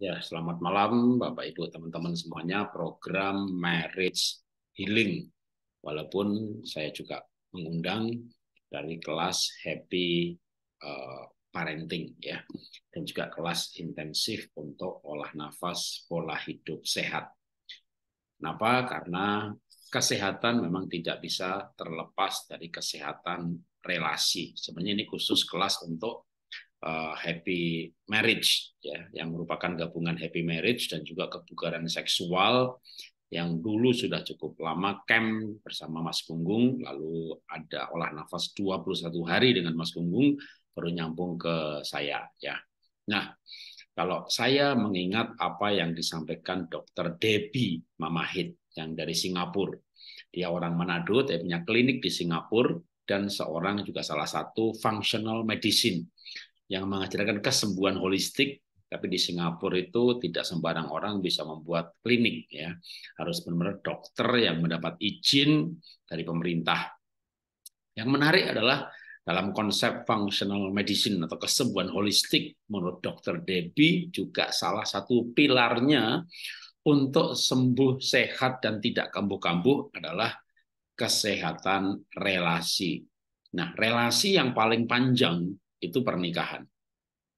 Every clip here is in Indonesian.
Ya, selamat malam Bapak Ibu teman-teman semuanya program Marriage Healing. Walaupun saya juga mengundang dari kelas Happy eh, Parenting ya dan juga kelas intensif untuk olah nafas pola hidup sehat. Kenapa? Karena kesehatan memang tidak bisa terlepas dari kesehatan relasi. Sebenarnya ini khusus kelas untuk uh, happy marriage ya yang merupakan gabungan happy marriage dan juga kebugaran seksual yang dulu sudah cukup lama camp bersama Mas Gunggung lalu ada olah nafas 21 hari dengan Mas Gunggung baru nyambung ke saya ya. Nah, kalau saya mengingat apa yang disampaikan Dr. Debbie Mamahit yang dari Singapura. Dia orang Manado, dia punya klinik di Singapura dan seorang juga salah satu functional medicine yang mengajarkan kesembuhan holistik tapi di Singapura itu tidak sembarang orang bisa membuat klinik ya harus benar-benar dokter yang mendapat izin dari pemerintah yang menarik adalah dalam konsep functional medicine atau kesembuhan holistik menurut dokter Debbie juga salah satu pilarnya untuk sembuh sehat dan tidak kambuh-kambuh adalah kesehatan relasi. Nah, relasi yang paling panjang itu pernikahan.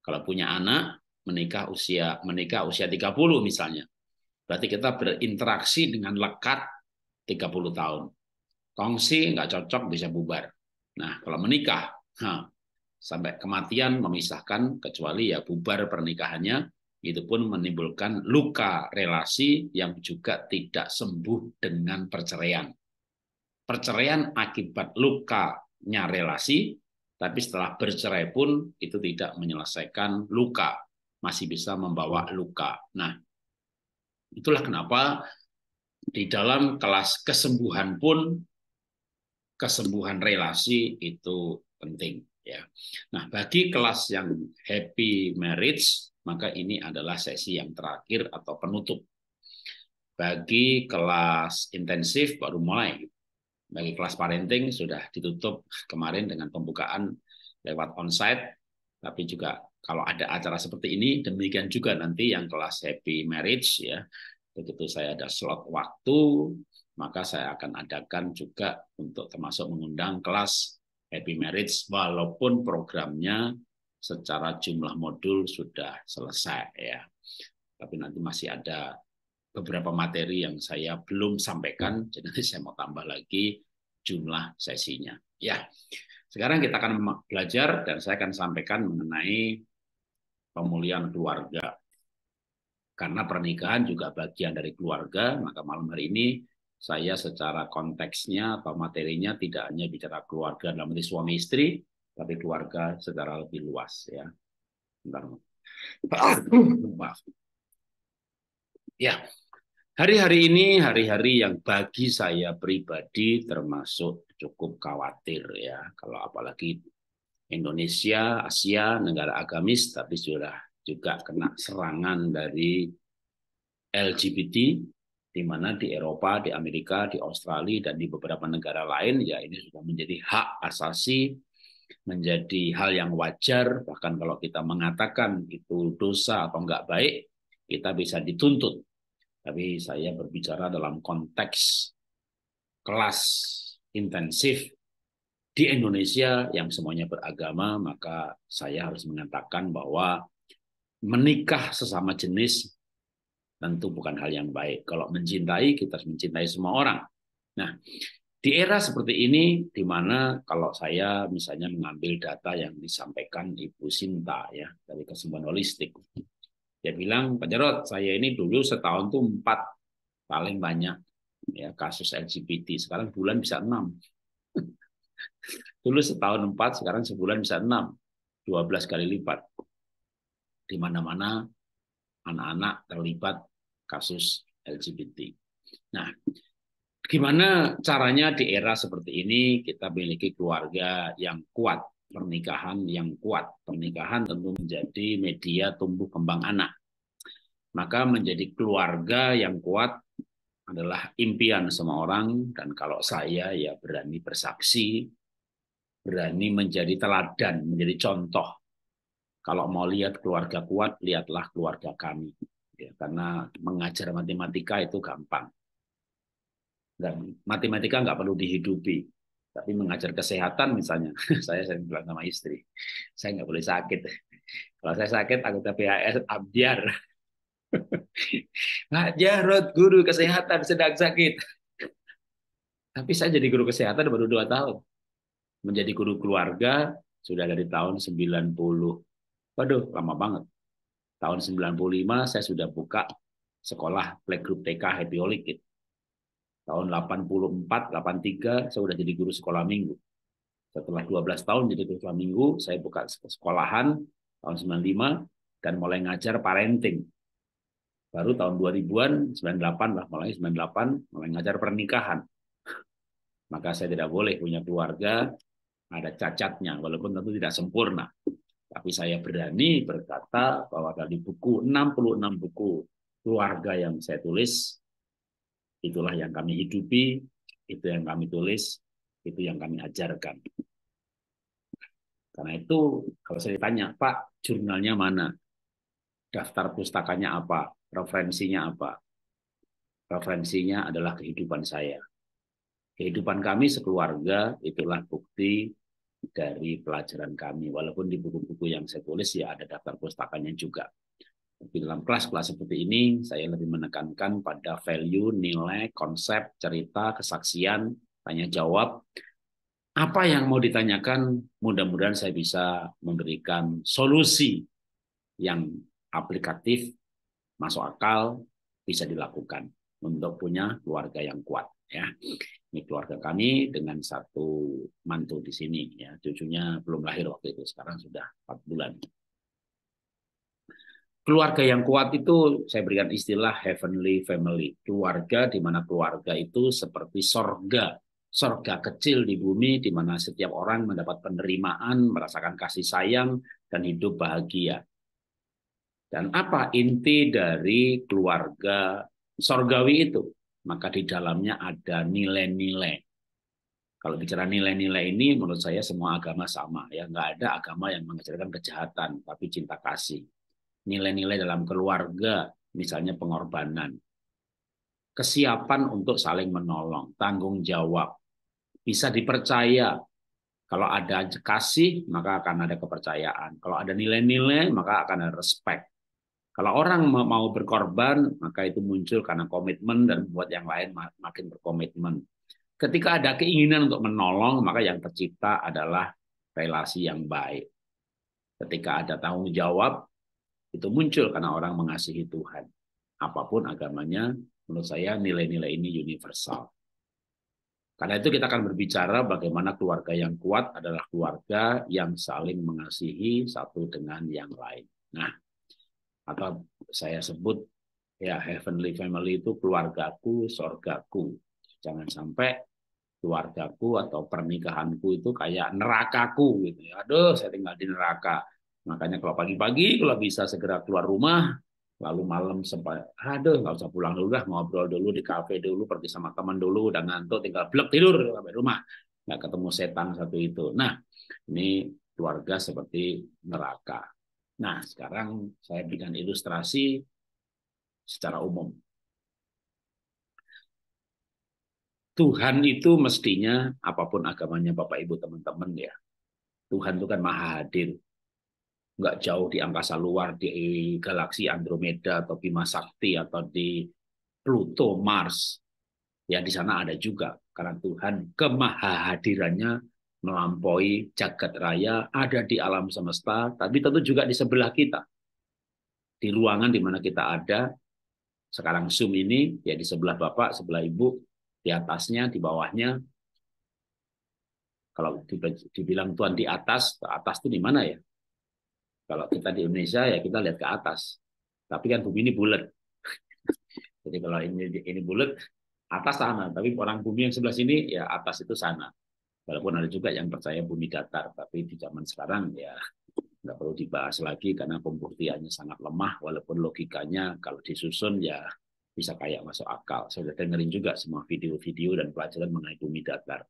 Kalau punya anak, menikah usia menikah usia 30 misalnya. Berarti kita berinteraksi dengan lekat 30 tahun. Kongsi nggak cocok bisa bubar. Nah, kalau menikah, ha, sampai kematian memisahkan kecuali ya bubar pernikahannya, itu pun menimbulkan luka relasi yang juga tidak sembuh dengan perceraian. Perceraian akibat lukanya relasi tapi setelah bercerai pun itu tidak menyelesaikan luka, masih bisa membawa luka. Nah, itulah kenapa di dalam kelas kesembuhan pun kesembuhan relasi itu penting ya. Nah, bagi kelas yang happy marriage maka ini adalah sesi yang terakhir atau penutup. Bagi kelas intensif baru mulai bagi kelas parenting sudah ditutup kemarin dengan pembukaan lewat onsite, tapi juga kalau ada acara seperti ini, demikian juga nanti yang kelas happy marriage ya, begitu saya ada slot waktu, maka saya akan adakan juga untuk termasuk mengundang kelas happy marriage walaupun programnya secara jumlah modul sudah selesai ya. Tapi nanti masih ada beberapa materi yang saya belum sampaikan, hmm. jadi saya mau tambah lagi jumlah sesinya. Ya, sekarang kita akan belajar dan saya akan sampaikan mengenai pemulihan keluarga. Karena pernikahan juga bagian dari keluarga, maka malam hari ini saya secara konteksnya atau materinya tidak hanya bicara keluarga dalam arti suami istri, tapi keluarga secara lebih luas ya. Bentar. Maaf. Ya, hari-hari ini hari-hari yang bagi saya pribadi termasuk cukup khawatir ya. Kalau apalagi Indonesia, Asia, negara agamis, tapi sudah juga kena serangan dari LGBT, di mana di Eropa, di Amerika, di Australia, dan di beberapa negara lain, ya ini sudah menjadi hak asasi, menjadi hal yang wajar, bahkan kalau kita mengatakan itu dosa atau enggak baik, kita bisa dituntut tapi saya berbicara dalam konteks kelas intensif di Indonesia yang semuanya beragama, maka saya harus mengatakan bahwa menikah sesama jenis tentu bukan hal yang baik. Kalau mencintai, kita harus mencintai semua orang. Nah, di era seperti ini, di mana kalau saya misalnya mengambil data yang disampaikan Ibu Sinta ya dari kesembuhan holistik, dia bilang, Pak Jarot, saya ini dulu setahun tuh empat paling banyak ya kasus LGBT. Sekarang bulan bisa enam. dulu setahun empat, sekarang sebulan bisa enam. dua belas kali lipat. Di mana-mana anak-anak terlibat kasus LGBT. Nah, gimana caranya di era seperti ini kita memiliki keluarga yang kuat pernikahan yang kuat. Pernikahan tentu menjadi media tumbuh kembang anak. Maka menjadi keluarga yang kuat adalah impian semua orang dan kalau saya ya berani bersaksi, berani menjadi teladan, menjadi contoh. Kalau mau lihat keluarga kuat, lihatlah keluarga kami. Ya, karena mengajar matematika itu gampang. Dan matematika nggak perlu dihidupi, tapi mengajar kesehatan misalnya saya sering bilang sama istri saya nggak boleh sakit kalau saya sakit anggota PHS abdiar Pak Jarod guru kesehatan sedang sakit tapi saya jadi guru kesehatan baru dua tahun menjadi guru keluarga sudah dari tahun 90 waduh lama banget tahun 95 saya sudah buka sekolah playgroup TK Happy Holy Kid Tahun 84, 83 saya sudah jadi guru sekolah minggu. Setelah 12 tahun jadi guru sekolah minggu, saya buka sekolahan tahun 95 dan mulai ngajar parenting. Baru tahun 2000-an, 98 lah, mulai 98, mulai ngajar pernikahan. Maka saya tidak boleh punya keluarga, ada cacatnya, walaupun tentu tidak sempurna. Tapi saya berani berkata bahwa dari buku 66 buku keluarga yang saya tulis, Itulah yang kami hidupi, itu yang kami tulis, itu yang kami ajarkan. Karena itu kalau saya tanya, Pak, jurnalnya mana? Daftar pustakanya apa? Referensinya apa? Referensinya adalah kehidupan saya. Kehidupan kami sekeluarga itulah bukti dari pelajaran kami. Walaupun di buku-buku yang saya tulis ya ada daftar pustakanya juga di dalam kelas-kelas seperti ini saya lebih menekankan pada value, nilai, konsep, cerita, kesaksian, tanya jawab. Apa yang mau ditanyakan, mudah-mudahan saya bisa memberikan solusi yang aplikatif, masuk akal, bisa dilakukan untuk punya keluarga yang kuat ya. Ini keluarga kami dengan satu mantu di sini ya. Cucunya belum lahir waktu itu, sekarang sudah 4 bulan keluarga yang kuat itu saya berikan istilah heavenly family. Keluarga di mana keluarga itu seperti sorga. Sorga kecil di bumi di mana setiap orang mendapat penerimaan, merasakan kasih sayang, dan hidup bahagia. Dan apa inti dari keluarga sorgawi itu? Maka di dalamnya ada nilai-nilai. Kalau bicara nilai-nilai ini, menurut saya semua agama sama. Ya, nggak ada agama yang mengajarkan kejahatan, tapi cinta kasih nilai-nilai dalam keluarga, misalnya pengorbanan, kesiapan untuk saling menolong, tanggung jawab, bisa dipercaya. Kalau ada kasih, maka akan ada kepercayaan. Kalau ada nilai-nilai, maka akan ada respect. Kalau orang mau berkorban, maka itu muncul karena komitmen dan buat yang lain makin berkomitmen. Ketika ada keinginan untuk menolong, maka yang tercipta adalah relasi yang baik. Ketika ada tanggung jawab, itu muncul karena orang mengasihi Tuhan. Apapun agamanya, menurut saya nilai-nilai ini universal. Karena itu kita akan berbicara bagaimana keluarga yang kuat adalah keluarga yang saling mengasihi satu dengan yang lain. Nah, atau saya sebut ya heavenly family itu keluargaku, sorgaku. Jangan sampai keluargaku atau pernikahanku itu kayak nerakaku gitu. Ya. Aduh, saya tinggal di neraka. Makanya kalau pagi-pagi kalau bisa segera keluar rumah, lalu malam sempat aduh nggak usah pulang dulu lah ngobrol dulu di kafe dulu pergi sama teman dulu udah ngantuk tinggal blek tidur sampai rumah nggak ketemu setan satu itu nah ini keluarga seperti neraka nah sekarang saya berikan ilustrasi secara umum Tuhan itu mestinya apapun agamanya Bapak Ibu teman-teman ya Tuhan itu kan maha hadir nggak jauh di angkasa luar di galaksi Andromeda atau Bima Sakti atau di Pluto Mars ya di sana ada juga karena Tuhan kemahadirannya melampaui jagat raya ada di alam semesta tapi tentu juga di sebelah kita di ruangan di mana kita ada sekarang zoom ini ya di sebelah bapak sebelah ibu di atasnya di bawahnya kalau dibilang Tuhan di atas, ke atas itu di mana ya? Kalau kita di Indonesia ya kita lihat ke atas. Tapi kan bumi ini bulat. Jadi kalau ini ini bulat, atas sana. Tapi orang bumi yang sebelah sini ya atas itu sana. Walaupun ada juga yang percaya bumi datar, tapi di zaman sekarang ya nggak perlu dibahas lagi karena pembuktiannya sangat lemah. Walaupun logikanya kalau disusun ya bisa kayak masuk akal. Saya udah dengerin juga semua video-video dan pelajaran mengenai bumi datar.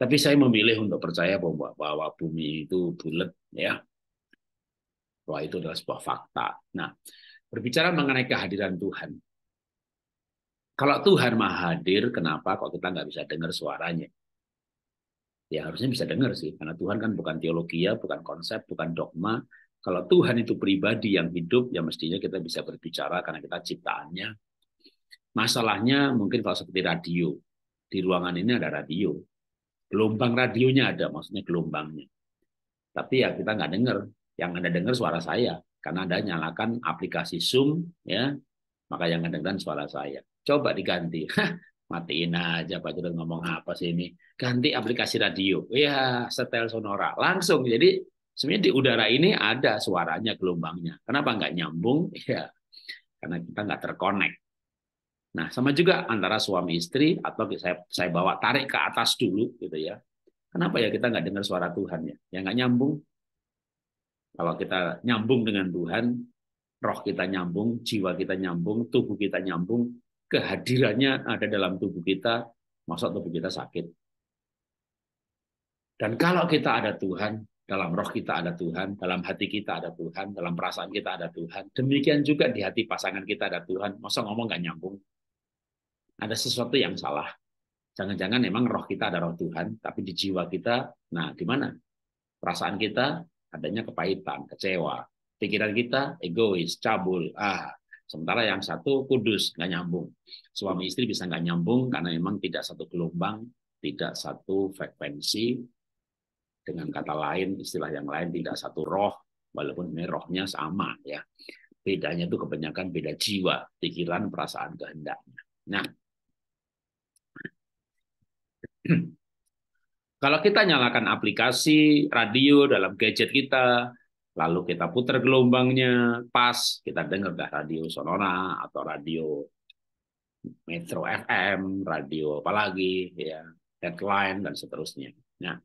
Tapi saya memilih untuk percaya bahwa, bahwa bumi itu bulat ya bahwa itu adalah sebuah fakta. Nah, berbicara mengenai kehadiran Tuhan. Kalau Tuhan maha hadir, kenapa kok kita nggak bisa dengar suaranya? Ya harusnya bisa dengar sih, karena Tuhan kan bukan teologi bukan konsep, bukan dogma. Kalau Tuhan itu pribadi yang hidup, ya mestinya kita bisa berbicara karena kita ciptaannya. Masalahnya mungkin kalau seperti radio. Di ruangan ini ada radio. Gelombang radionya ada, maksudnya gelombangnya. Tapi ya kita nggak dengar, yang Anda dengar suara saya karena Anda nyalakan aplikasi Zoom ya, maka yang Anda dengar suara saya. Coba diganti. Matiin aja Pak Jodoh ngomong apa sih ini. Ganti aplikasi radio. Ya, setel sonora. Langsung. Jadi sebenarnya di udara ini ada suaranya, gelombangnya. Kenapa nggak nyambung? Ya, karena kita nggak terkonek. Nah, sama juga antara suami istri atau saya saya bawa tarik ke atas dulu gitu ya. Kenapa ya kita nggak dengar suara Tuhan ya? Yang nggak nyambung. Kalau kita nyambung dengan Tuhan, roh kita nyambung, jiwa kita nyambung, tubuh kita nyambung, kehadirannya ada dalam tubuh kita, masa tubuh kita sakit. Dan kalau kita ada Tuhan, dalam roh kita ada Tuhan, dalam hati kita ada Tuhan, dalam perasaan kita ada Tuhan. Demikian juga di hati pasangan kita ada Tuhan. Masa ngomong nggak nyambung? Ada sesuatu yang salah. Jangan-jangan memang roh kita ada roh Tuhan, tapi di jiwa kita, nah gimana? Perasaan kita adanya kepahitan, kecewa. Pikiran kita egois, cabul. Ah, sementara yang satu kudus, nggak nyambung. Suami istri bisa nggak nyambung karena memang tidak satu gelombang, tidak satu frekuensi. Dengan kata lain, istilah yang lain tidak satu roh, walaupun ini rohnya sama ya. Bedanya itu kebanyakan beda jiwa, pikiran, perasaan, kehendaknya. Nah, Kalau kita nyalakan aplikasi, radio dalam gadget kita, lalu kita putar gelombangnya, pas kita dengar dah radio Sonora atau radio Metro FM, radio apalagi, ya, headline dan seterusnya. Nah,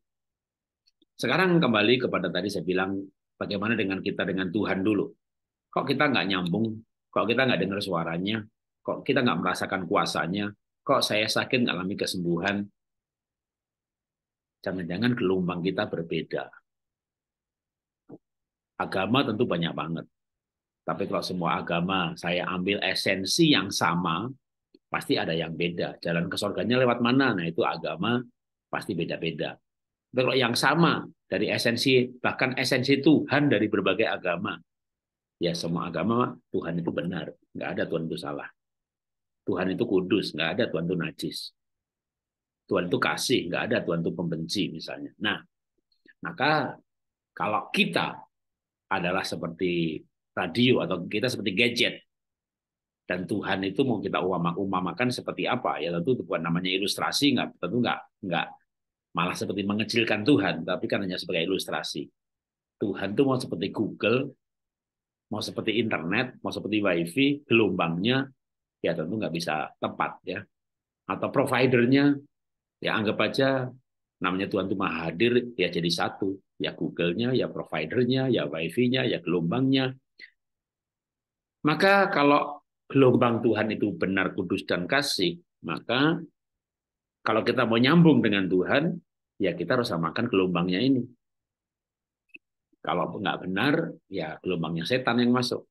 sekarang kembali kepada tadi saya bilang bagaimana dengan kita dengan Tuhan dulu. Kok kita nggak nyambung? Kok kita nggak dengar suaranya? Kok kita nggak merasakan kuasanya? Kok saya sakit ngalami kesembuhan? Jangan-jangan gelombang kita berbeda. Agama tentu banyak banget. Tapi kalau semua agama saya ambil esensi yang sama, pasti ada yang beda. Jalan ke surganya lewat mana? Nah, itu agama pasti beda-beda. Tapi kalau yang sama dari esensi, bahkan esensi Tuhan dari berbagai agama, ya semua agama Tuhan itu benar. Nggak ada Tuhan itu salah. Tuhan itu kudus, nggak ada Tuhan itu najis. Tuhan itu kasih, nggak ada Tuhan itu pembenci misalnya. Nah, maka kalau kita adalah seperti radio atau kita seperti gadget dan Tuhan itu mau kita umamakan seperti apa ya tentu bukan namanya ilustrasi nggak tentu nggak nggak malah seperti mengecilkan Tuhan tapi kan hanya sebagai ilustrasi Tuhan itu mau seperti Google mau seperti internet mau seperti wifi gelombangnya ya tentu nggak bisa tepat ya atau providernya Ya anggap aja namanya Tuhan itu maha hadir, ya jadi satu. Ya Google-nya, ya providernya, ya WiFi-nya, ya gelombangnya. Maka kalau gelombang Tuhan itu benar, kudus, dan kasih, maka kalau kita mau nyambung dengan Tuhan, ya kita harus samakan gelombangnya ini. Kalau nggak benar, ya gelombangnya setan yang masuk.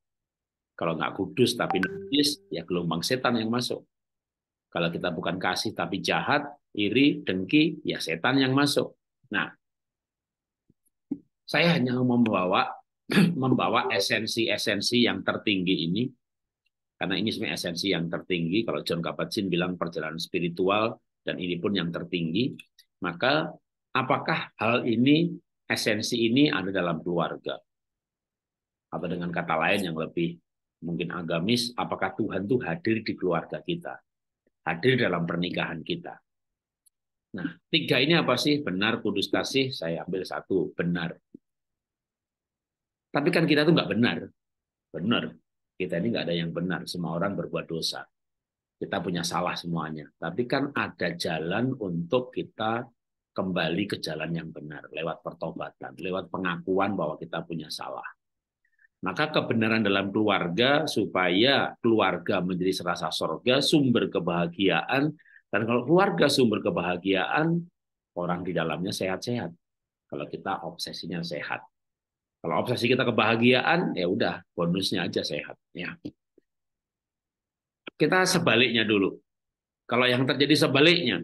Kalau nggak kudus tapi najis, ya gelombang setan yang masuk. Kalau kita bukan kasih tapi jahat, iri, dengki, ya setan yang masuk. Nah, saya hanya membawa membawa esensi-esensi yang tertinggi ini karena ini sebenarnya esensi yang tertinggi kalau John Kabat-Zinn bilang perjalanan spiritual dan ini pun yang tertinggi maka apakah hal ini esensi ini ada dalam keluarga atau dengan kata lain yang lebih mungkin agamis apakah Tuhan itu hadir di keluarga kita hadir dalam pernikahan kita Nah, tiga ini apa sih? Benar, kudus, kasih, saya ambil satu. Benar. Tapi kan kita tuh nggak benar. Benar. Kita ini nggak ada yang benar. Semua orang berbuat dosa. Kita punya salah semuanya. Tapi kan ada jalan untuk kita kembali ke jalan yang benar. Lewat pertobatan. Lewat pengakuan bahwa kita punya salah. Maka kebenaran dalam keluarga supaya keluarga menjadi serasa sorga, sumber kebahagiaan, dan kalau keluarga sumber kebahagiaan, orang di dalamnya sehat-sehat. Kalau kita obsesinya sehat. Kalau obsesi kita kebahagiaan, ya udah bonusnya aja sehat. Ya. Kita sebaliknya dulu. Kalau yang terjadi sebaliknya,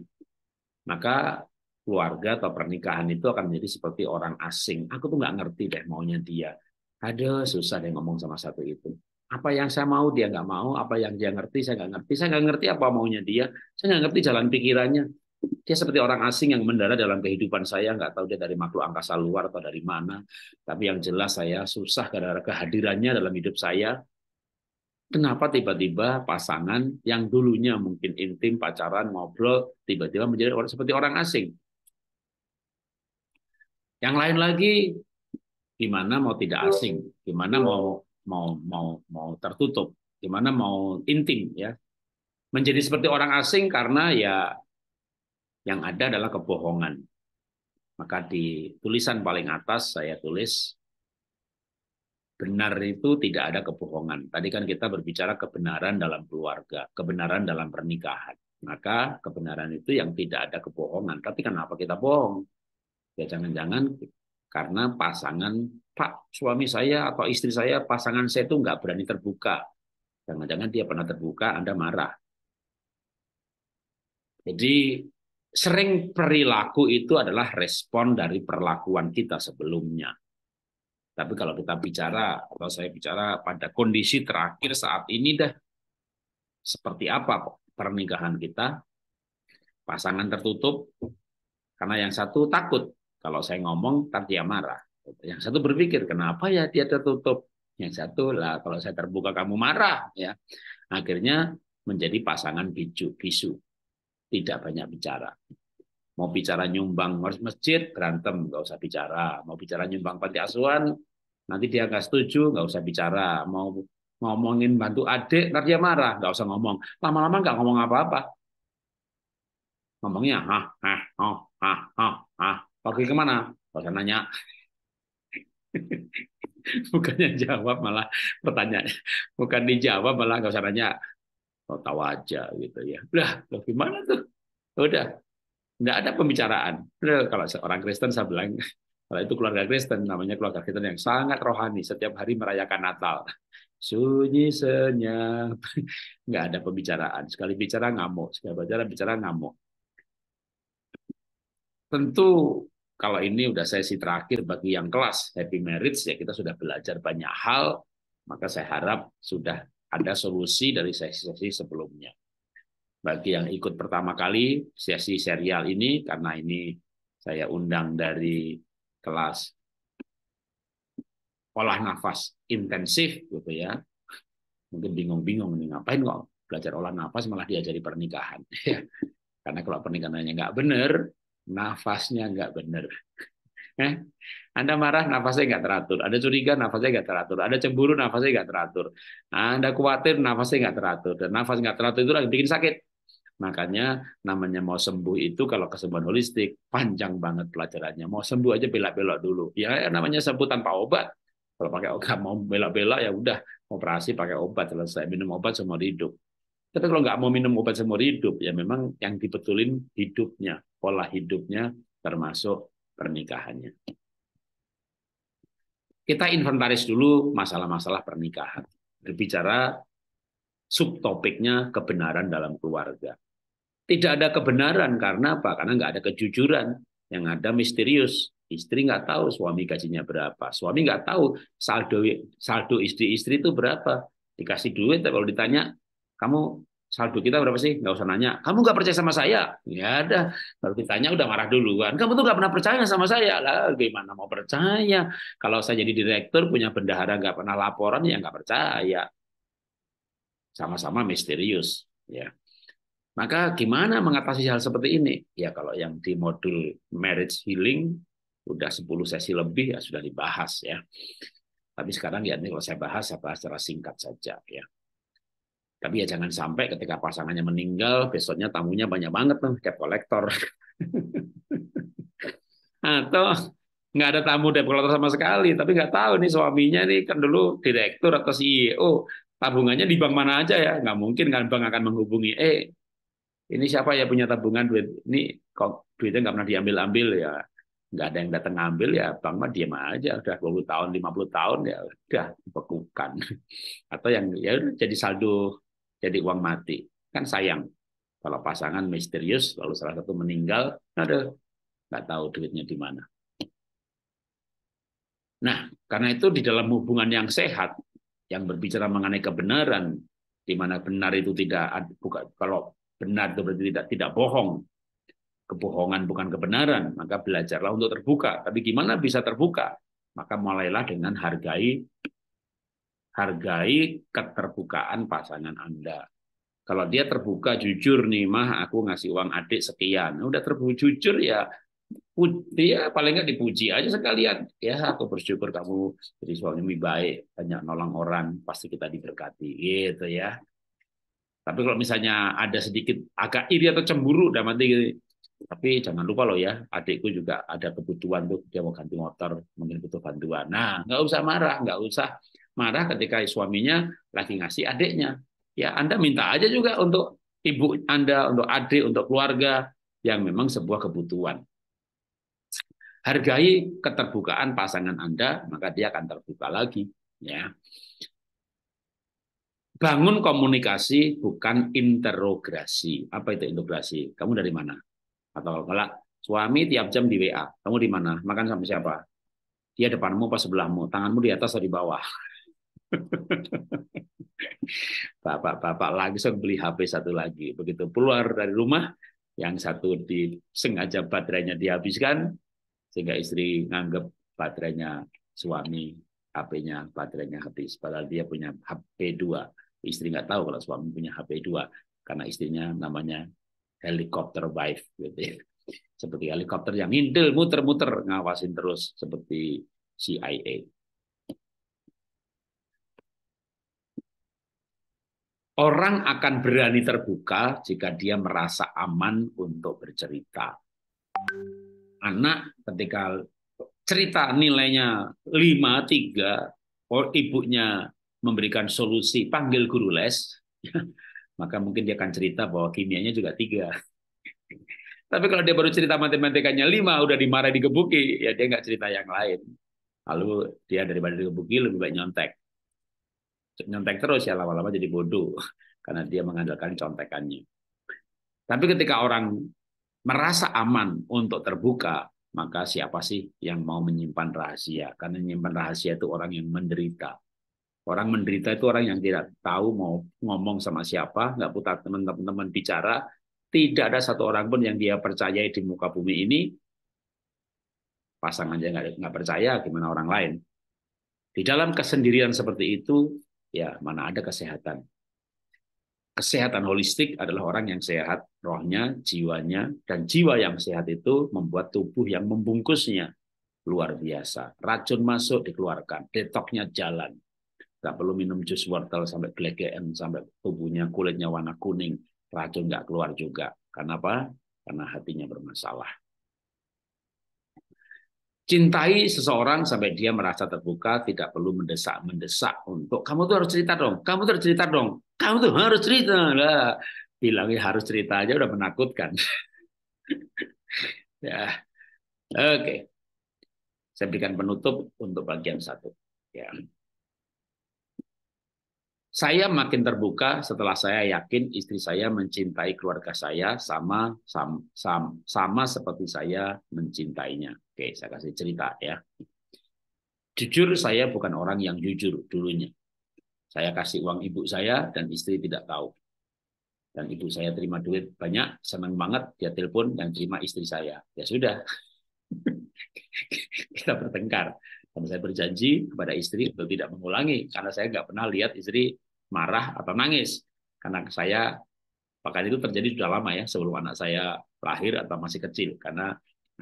maka keluarga atau pernikahan itu akan menjadi seperti orang asing. Aku tuh nggak ngerti deh maunya dia. Ada susah deh ngomong sama satu itu apa yang saya mau dia nggak mau, apa yang dia ngerti saya nggak ngerti, saya nggak ngerti apa maunya dia, saya nggak ngerti jalan pikirannya. Dia seperti orang asing yang mendarat dalam kehidupan saya, nggak tahu dia dari makhluk angkasa luar atau dari mana. Tapi yang jelas saya susah karena kehadirannya dalam hidup saya. Kenapa tiba-tiba pasangan yang dulunya mungkin intim, pacaran, ngobrol, tiba-tiba menjadi seperti orang asing? Yang lain lagi, gimana mau tidak asing? Gimana mau mau mau mau tertutup, di mana mau intim ya. Menjadi seperti orang asing karena ya yang ada adalah kebohongan. Maka di tulisan paling atas saya tulis benar itu tidak ada kebohongan. Tadi kan kita berbicara kebenaran dalam keluarga, kebenaran dalam pernikahan. Maka kebenaran itu yang tidak ada kebohongan. Tapi kenapa kita bohong? Ya jangan-jangan karena pasangan, Pak, suami saya atau istri saya, pasangan saya itu nggak berani terbuka. Jangan-jangan dia pernah terbuka, Anda marah. Jadi sering perilaku itu adalah respon dari perlakuan kita sebelumnya. Tapi kalau kita bicara, kalau saya bicara pada kondisi terakhir saat ini dah, seperti apa pernikahan kita? Pasangan tertutup, karena yang satu takut kalau saya ngomong, nanti dia marah. Yang satu berpikir, kenapa ya dia tertutup? Yang satu lah, kalau saya terbuka kamu marah. ya Akhirnya menjadi pasangan biju, bisu. Tidak banyak bicara. Mau bicara nyumbang harus masjid, berantem, nggak usah bicara. Mau bicara nyumbang panti asuhan, nanti dia nggak setuju, nggak usah bicara. Mau ngomongin bantu adik, nanti dia marah, nggak usah ngomong. Lama-lama nggak ngomong apa-apa. Ngomongnya, hah, hah, oh, hah, ha oh, hah, wakil kemana? saya nanya. Bukannya jawab malah pertanyaan. Bukan dijawab malah nggak usah nanya. Oh, tahu aja gitu ya. Lah, lo gimana tuh? Ya udah, nggak ada pembicaraan. Udah, kalau seorang Kristen saya bilang, kalau itu keluarga Kristen, namanya keluarga Kristen yang sangat rohani, setiap hari merayakan Natal. Sunyi senyap, nggak ada pembicaraan. Sekali bicara ngamuk, sekali bicara bicara ngamuk tentu kalau ini udah sesi terakhir bagi yang kelas happy marriage ya kita sudah belajar banyak hal maka saya harap sudah ada solusi dari sesi-sesi sebelumnya bagi yang ikut pertama kali sesi serial ini karena ini saya undang dari kelas olah nafas intensif gitu ya mungkin bingung-bingung nih ngapain kok belajar olah nafas malah diajari pernikahan ya, karena kalau pernikahannya nggak benar nafasnya nggak benar. Eh? Anda marah, nafasnya nggak teratur. Ada curiga, nafasnya nggak teratur. Ada cemburu, nafasnya nggak teratur. Anda khawatir, nafasnya nggak teratur. Dan nafas nggak teratur itu lagi bikin sakit. Makanya namanya mau sembuh itu kalau kesembuhan holistik panjang banget pelajarannya. Mau sembuh aja belak-belok dulu. Ya namanya sembuh tanpa obat. Kalau pakai obat mau belak-belak ya udah operasi pakai obat selesai minum obat semua hidup. Tapi kalau nggak mau minum obat seumur hidup, ya memang yang dibetulin hidupnya, pola hidupnya termasuk pernikahannya. Kita inventaris dulu masalah-masalah pernikahan. Berbicara subtopiknya kebenaran dalam keluarga. Tidak ada kebenaran karena apa? Karena nggak ada kejujuran. Yang ada misterius. Istri nggak tahu suami gajinya berapa. Suami nggak tahu saldo saldo istri-istri itu berapa. Dikasih duit, kalau ditanya kamu saldo kita berapa sih? Nggak usah nanya. Kamu nggak percaya sama saya? Ya ada. Kalau ditanya udah marah duluan. Kamu tuh nggak pernah percaya sama saya. Lah gimana mau percaya? Kalau saya jadi direktur punya bendahara nggak pernah laporan ya nggak percaya. Sama-sama misterius. Ya. Maka gimana mengatasi hal seperti ini? Ya kalau yang di modul marriage healing udah 10 sesi lebih ya sudah dibahas ya. Tapi sekarang ya ini kalau saya bahas saya bahas secara singkat saja ya. Tapi ya jangan sampai ketika pasangannya meninggal, besoknya tamunya banyak banget nih, debt collector. Atau nggak ada tamu debt collector sama sekali, tapi nggak tahu nih suaminya nih kan dulu direktur atau CEO, tabungannya di bank mana aja ya, nggak mungkin kan bank akan menghubungi, eh ini siapa ya punya tabungan duit ini kok duitnya nggak pernah diambil-ambil ya nggak ada yang datang ngambil ya bank mah diam aja udah 20 tahun 50 tahun ya udah bekukan atau yang ya jadi saldo jadi uang mati. Kan sayang. Kalau pasangan misterius, lalu salah satu meninggal, ada nggak tahu duitnya di mana. Nah, karena itu di dalam hubungan yang sehat, yang berbicara mengenai kebenaran, di mana benar itu tidak bukan kalau benar itu berarti tidak tidak bohong, kebohongan bukan kebenaran, maka belajarlah untuk terbuka. Tapi gimana bisa terbuka? Maka mulailah dengan hargai hargai keterbukaan pasangan Anda. Kalau dia terbuka jujur nih, mah aku ngasih uang adik sekian. Udah terbuka jujur ya, dia paling nggak dipuji aja sekalian. Ya aku bersyukur kamu jadi suami baik, banyak nolong orang, pasti kita diberkati gitu ya. Tapi kalau misalnya ada sedikit agak iri atau cemburu, udah mati gitu. Tapi jangan lupa loh ya, adikku juga ada kebutuhan tuh dia mau ganti motor, mungkin butuh bantuan. Nah, nggak usah marah, nggak usah marah ketika suaminya lagi ngasih adiknya. Ya Anda minta aja juga untuk ibu Anda, untuk adik, untuk keluarga yang memang sebuah kebutuhan. Hargai keterbukaan pasangan Anda, maka dia akan terbuka lagi. Ya. Bangun komunikasi bukan interogasi. Apa itu interogasi? Kamu dari mana? Atau kalau suami tiap jam di WA, kamu di mana? Makan sama siapa? Dia depanmu pas sebelahmu? Tanganmu di atas atau di bawah? Bapak-bapak langsung beli HP satu lagi. Begitu keluar dari rumah, yang satu disengaja baterainya dihabiskan, sehingga istri nganggap baterainya suami, HP-nya baterainya habis. Padahal dia punya HP dua. Istri nggak tahu kalau suami punya HP dua, karena istrinya namanya helikopter wife. Gitu. Ya. Seperti helikopter yang ngintil, muter-muter, ngawasin terus. Seperti CIA. Orang akan berani terbuka jika dia merasa aman untuk bercerita. Anak ketika cerita nilainya 5, 3, ibunya memberikan solusi, panggil guru les, maka mungkin dia akan cerita bahwa kimianya juga tiga. Tapi kalau dia baru cerita matematikanya lima, udah dimarahi digebuki, ya dia nggak cerita yang lain. Lalu dia daripada digebuki lebih baik nyontek nyontek terus ya lama-lama jadi bodoh karena dia mengandalkan contekannya. Tapi ketika orang merasa aman untuk terbuka, maka siapa sih yang mau menyimpan rahasia? Karena menyimpan rahasia itu orang yang menderita. Orang menderita itu orang yang tidak tahu mau ngomong sama siapa, nggak putar teman-teman bicara, tidak ada satu orang pun yang dia percayai di muka bumi ini. Pasangan nggak, nggak percaya, gimana orang lain? Di dalam kesendirian seperti itu, Ya, mana ada kesehatan. Kesehatan holistik adalah orang yang sehat rohnya, jiwanya, dan jiwa yang sehat itu membuat tubuh yang membungkusnya luar biasa. Racun masuk dikeluarkan, detoknya jalan. Gak perlu minum jus wortel sampai gelegean, sampai tubuhnya kulitnya warna kuning. Racun nggak keluar juga. Karena apa? Karena hatinya bermasalah. Cintai seseorang sampai dia merasa terbuka, tidak perlu mendesak-mendesak untuk kamu tuh harus cerita dong, kamu tuh harus cerita dong, kamu tuh harus cerita lah. Bilangnya harus cerita aja udah menakutkan. ya, oke. Okay. Saya berikan penutup untuk bagian satu. Ya. Saya makin terbuka setelah saya yakin istri saya mencintai keluarga saya sama sama, sama seperti saya mencintainya. Oke, saya kasih cerita ya. Jujur saya bukan orang yang jujur dulunya. Saya kasih uang ibu saya dan istri tidak tahu. Dan ibu saya terima duit banyak, senang banget, dia telepon dan terima istri saya. Ya sudah. Kita bertengkar. Dan saya berjanji kepada istri untuk tidak mengulangi. Karena saya nggak pernah lihat istri marah atau nangis. Karena saya, bahkan itu terjadi sudah lama ya, sebelum anak saya lahir atau masih kecil. Karena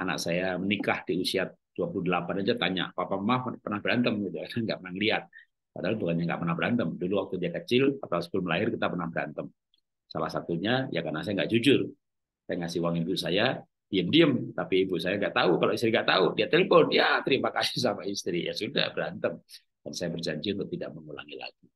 anak saya menikah di usia 28 aja tanya, papa maaf pernah berantem gitu, nggak pernah lihat. Padahal bukannya nggak pernah berantem. Dulu waktu dia kecil atau sebelum lahir kita pernah berantem. Salah satunya ya karena saya nggak jujur. Saya ngasih uang ibu saya diam-diam, tapi ibu saya nggak tahu. Kalau istri nggak tahu, dia telepon, ya terima kasih sama istri. Ya sudah berantem. Dan saya berjanji untuk tidak mengulangi lagi.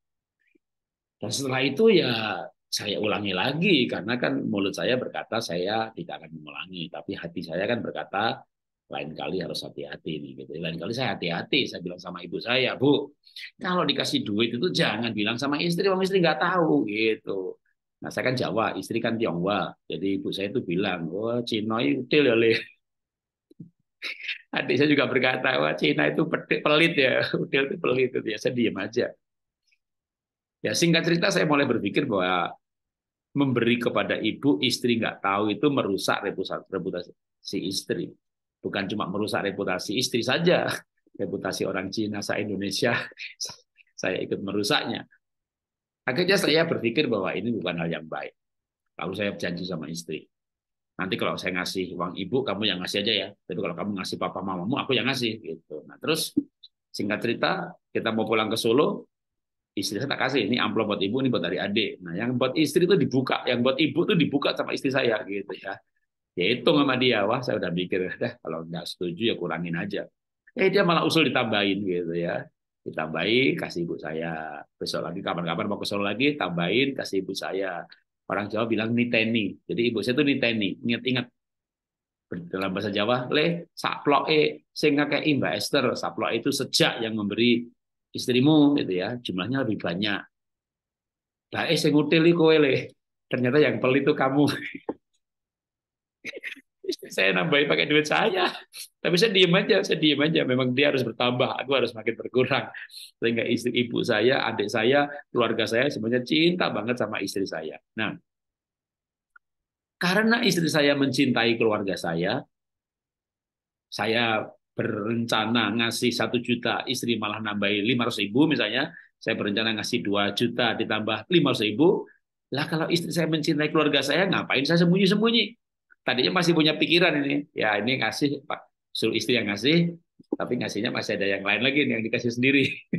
Dan setelah itu ya saya ulangi lagi karena kan mulut saya berkata saya tidak akan mengulangi, tapi hati saya kan berkata lain kali harus hati-hati nih gitu. Lain kali saya hati-hati, saya bilang sama ibu saya, "Bu, kalau dikasih duit itu jangan bilang sama istri, orang istri nggak tahu." gitu. Nah, saya kan Jawa, istri kan Tionghoa. Jadi ibu saya itu bilang, "Oh, Cina itu ya, Adik saya juga berkata, wah Cina itu pelit ya, util itu pelit itu ya, saya diem aja. Ya singkat cerita saya mulai berpikir bahwa memberi kepada ibu istri nggak tahu itu merusak reputasi si istri bukan cuma merusak reputasi istri saja reputasi orang Cina saya Indonesia saya ikut merusaknya akhirnya saya berpikir bahwa ini bukan hal yang baik lalu saya janji sama istri nanti kalau saya ngasih uang ibu kamu yang ngasih aja ya tapi kalau kamu ngasih papa mamamu aku yang ngasih gitu nah terus singkat cerita kita mau pulang ke Solo istri saya tak kasih ini amplop buat ibu ini buat dari adik nah yang buat istri itu dibuka yang buat ibu itu dibuka sama istri saya gitu ya ya itu sama dia wah saya udah mikir dah kalau nggak setuju ya kurangin aja eh dia malah usul ditambahin gitu ya ditambahin kasih ibu saya besok lagi kapan-kapan mau ke lagi tambahin kasih ibu saya orang Jawa bilang niteni jadi ibu saya itu niteni ingat-ingat dalam bahasa Jawa le saploe sehingga kayak Mbak Esther saploe itu sejak yang memberi istrimu gitu ya jumlahnya lebih banyak nah eh sing utili kowe le ternyata yang pelit itu kamu saya nambahin pakai duit saya tapi saya diem aja saya diem aja memang dia harus bertambah aku harus makin berkurang sehingga istri ibu saya adik saya keluarga saya semuanya cinta banget sama istri saya nah karena istri saya mencintai keluarga saya saya berencana ngasih satu juta, istri malah nambahin ratus ribu misalnya, saya berencana ngasih dua juta ditambah lima ratus ribu, lah kalau istri saya mencintai keluarga saya, ngapain saya sembunyi-sembunyi? Tadinya masih punya pikiran ini, ya ini ngasih, Pak, suruh istri yang ngasih, tapi ngasihnya masih ada yang lain lagi yang dikasih sendiri.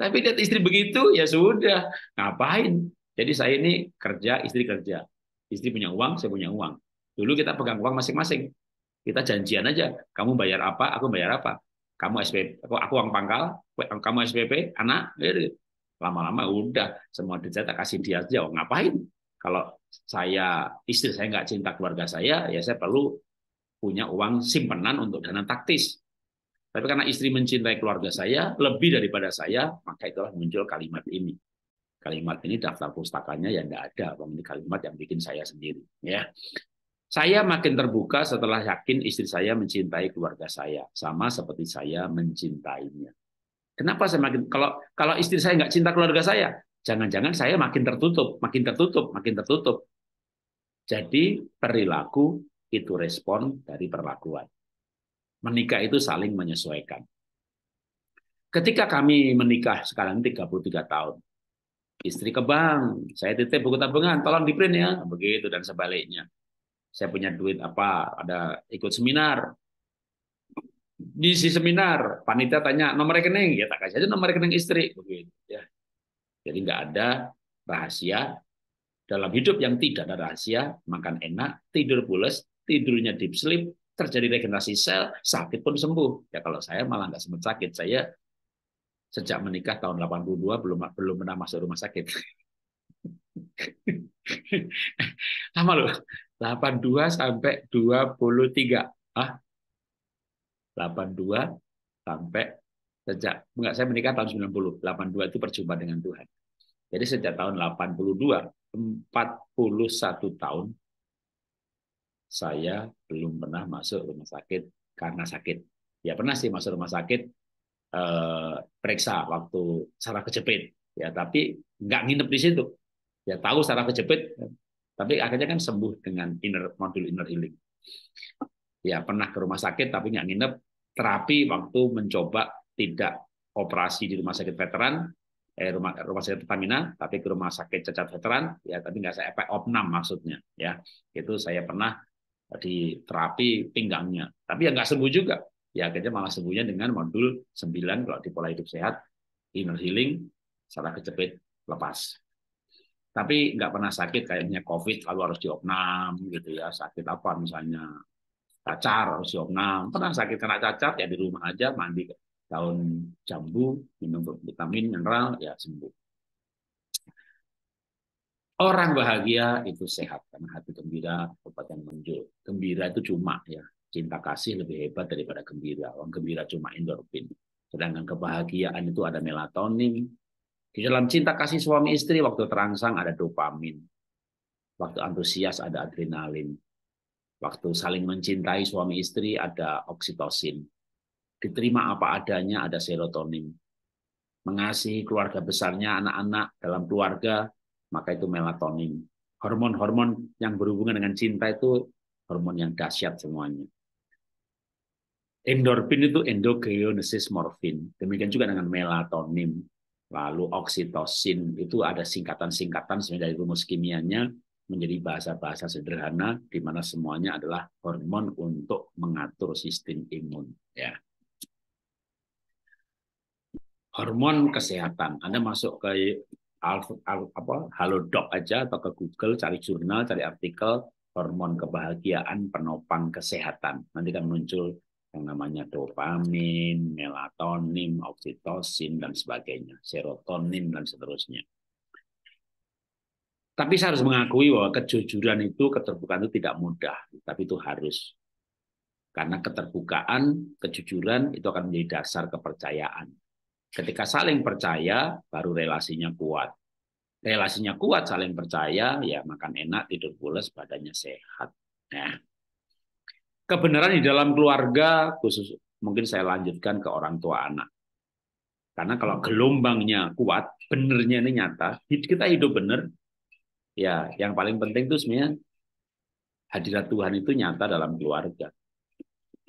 tapi lihat istri begitu, ya sudah, ngapain? Jadi saya ini kerja, istri kerja. Istri punya uang, saya punya uang. Dulu kita pegang uang masing-masing kita janjian aja, kamu bayar apa, aku bayar apa. Kamu SPP, aku, aku uang pangkal, kamu SPP, anak, eh, lama-lama udah semua dicetak kasih dia aja. Oh, ngapain? Kalau saya istri saya nggak cinta keluarga saya, ya saya perlu punya uang simpenan untuk dana taktis. Tapi karena istri mencintai keluarga saya lebih daripada saya, maka itulah muncul kalimat ini. Kalimat ini daftar pustakanya yang tidak ada, ini kalimat yang bikin saya sendiri. Ya, saya makin terbuka setelah yakin istri saya mencintai keluarga saya, sama seperti saya mencintainya. Kenapa saya makin kalau kalau istri saya nggak cinta keluarga saya, jangan-jangan saya makin tertutup, makin tertutup, makin tertutup. Jadi perilaku itu respon dari perlakuan. Menikah itu saling menyesuaikan. Ketika kami menikah sekarang 33 tahun, istri ke bank, saya titip buku tabungan, tolong di print ya, begitu dan sebaliknya saya punya duit apa, ada ikut seminar. Di si seminar, panitia tanya nomor rekening, ya tak kasih aja nomor rekening istri, begitu ya. Jadi nggak ada rahasia dalam hidup yang tidak ada rahasia, makan enak, tidur pulas, tidurnya deep sleep, terjadi regenerasi sel, sakit pun sembuh. Ya kalau saya malah nggak sempat sakit, saya sejak menikah tahun 82 belum belum pernah masuk rumah sakit. sama loh. 82 sampai 23. Ah. 82 sampai sejak enggak saya menikah tahun 90. 82 itu perjumpaan dengan Tuhan. Jadi sejak tahun 82 41 tahun saya belum pernah masuk rumah sakit karena sakit. Ya pernah sih masuk rumah sakit eh, periksa waktu sarah kejepit ya tapi nggak nginep di situ. Ya tahu sarah kejepit tapi akhirnya kan sembuh dengan inner modul inner healing. Ya pernah ke rumah sakit tapi nggak nginep. Terapi waktu mencoba tidak operasi di rumah sakit veteran, eh, rumah rumah sakit Pertamina, tapi ke rumah sakit cacat veteran, ya tapi nggak saya opnam maksudnya, ya itu saya pernah di terapi pinggangnya, tapi ya nggak sembuh juga, ya akhirnya malah sembuhnya dengan modul 9 kalau di pola hidup sehat, inner healing, salah kecepit lepas tapi nggak pernah sakit kayaknya covid kalau harus diopnam gitu ya sakit apa misalnya cacar harus diopnam pernah sakit kena cacar ya di rumah aja mandi daun jambu minum vitamin mineral ya sembuh orang bahagia itu sehat karena hati gembira obat yang menjul gembira itu cuma ya cinta kasih lebih hebat daripada gembira orang gembira cuma endorfin sedangkan kebahagiaan itu ada melatonin di dalam cinta kasih suami istri, waktu terangsang ada dopamin. Waktu antusias ada adrenalin. Waktu saling mencintai suami istri ada oksitosin. Diterima apa adanya ada serotonin. Mengasihi keluarga besarnya anak-anak dalam keluarga, maka itu melatonin. Hormon-hormon yang berhubungan dengan cinta itu hormon yang dahsyat semuanya. Endorfin itu endogenesis morfin. Demikian juga dengan melatonin. Lalu oksitosin itu ada singkatan-singkatan sebenarnya dari rumus kimianya menjadi bahasa-bahasa sederhana di mana semuanya adalah hormon untuk mengatur sistem imun ya. Hormon kesehatan. Anda masuk ke apa halodoc aja atau ke Google cari jurnal, cari artikel hormon kebahagiaan penopang kesehatan. Nanti kan muncul yang namanya dopamin, melatonin, oksitosin, dan sebagainya, serotonin, dan seterusnya. Tapi saya harus mengakui bahwa kejujuran itu, keterbukaan itu tidak mudah, tapi itu harus. Karena keterbukaan, kejujuran itu akan menjadi dasar kepercayaan. Ketika saling percaya, baru relasinya kuat. Relasinya kuat, saling percaya, ya makan enak, tidur pulas, badannya sehat. Nah, kebenaran di dalam keluarga khusus mungkin saya lanjutkan ke orang tua anak. Karena kalau gelombangnya kuat, benernya ini nyata, kita hidup bener, ya yang paling penting itu sebenarnya hadirat Tuhan itu nyata dalam keluarga.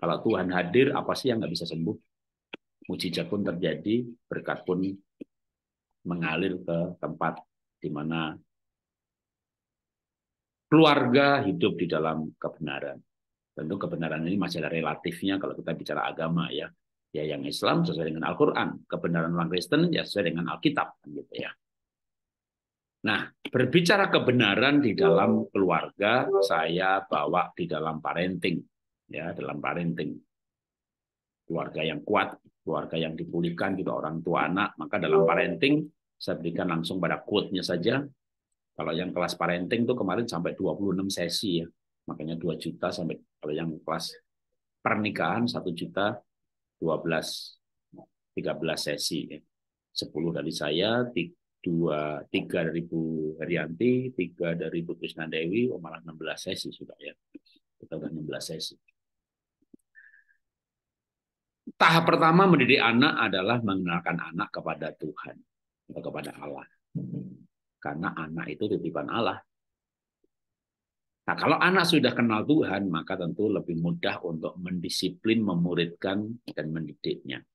Kalau Tuhan hadir, apa sih yang nggak bisa sembuh? Mujizat pun terjadi, berkat pun mengalir ke tempat di mana keluarga hidup di dalam kebenaran. Tentu kebenaran ini masih ada relatifnya kalau kita bicara agama ya. Ya yang Islam sesuai dengan Al-Qur'an, kebenaran orang Kristen ya sesuai dengan Alkitab gitu ya. Nah, berbicara kebenaran di dalam keluarga, saya bawa di dalam parenting, ya, dalam parenting. Keluarga yang kuat, keluarga yang dipulihkan juga orang tua anak, maka dalam parenting saya berikan langsung pada quote-nya saja. Kalau yang kelas parenting tuh kemarin sampai 26 sesi ya. Makanya 2 juta sampai kalau yang kelas pernikahan 1 juta 12 13 sesi ya. 10 dari saya, 2 3 dari Bu Herianti, 3 dari Bu Krisna Dewi, oh malah 16 sesi sudah ya. Kita sudah 16 sesi. Tahap pertama mendidik anak adalah mengenalkan anak kepada Tuhan atau kepada Allah. Karena anak itu titipan Allah. Nah, kalau anak sudah kenal Tuhan, maka tentu lebih mudah untuk mendisiplin, memuridkan, dan mendidiknya.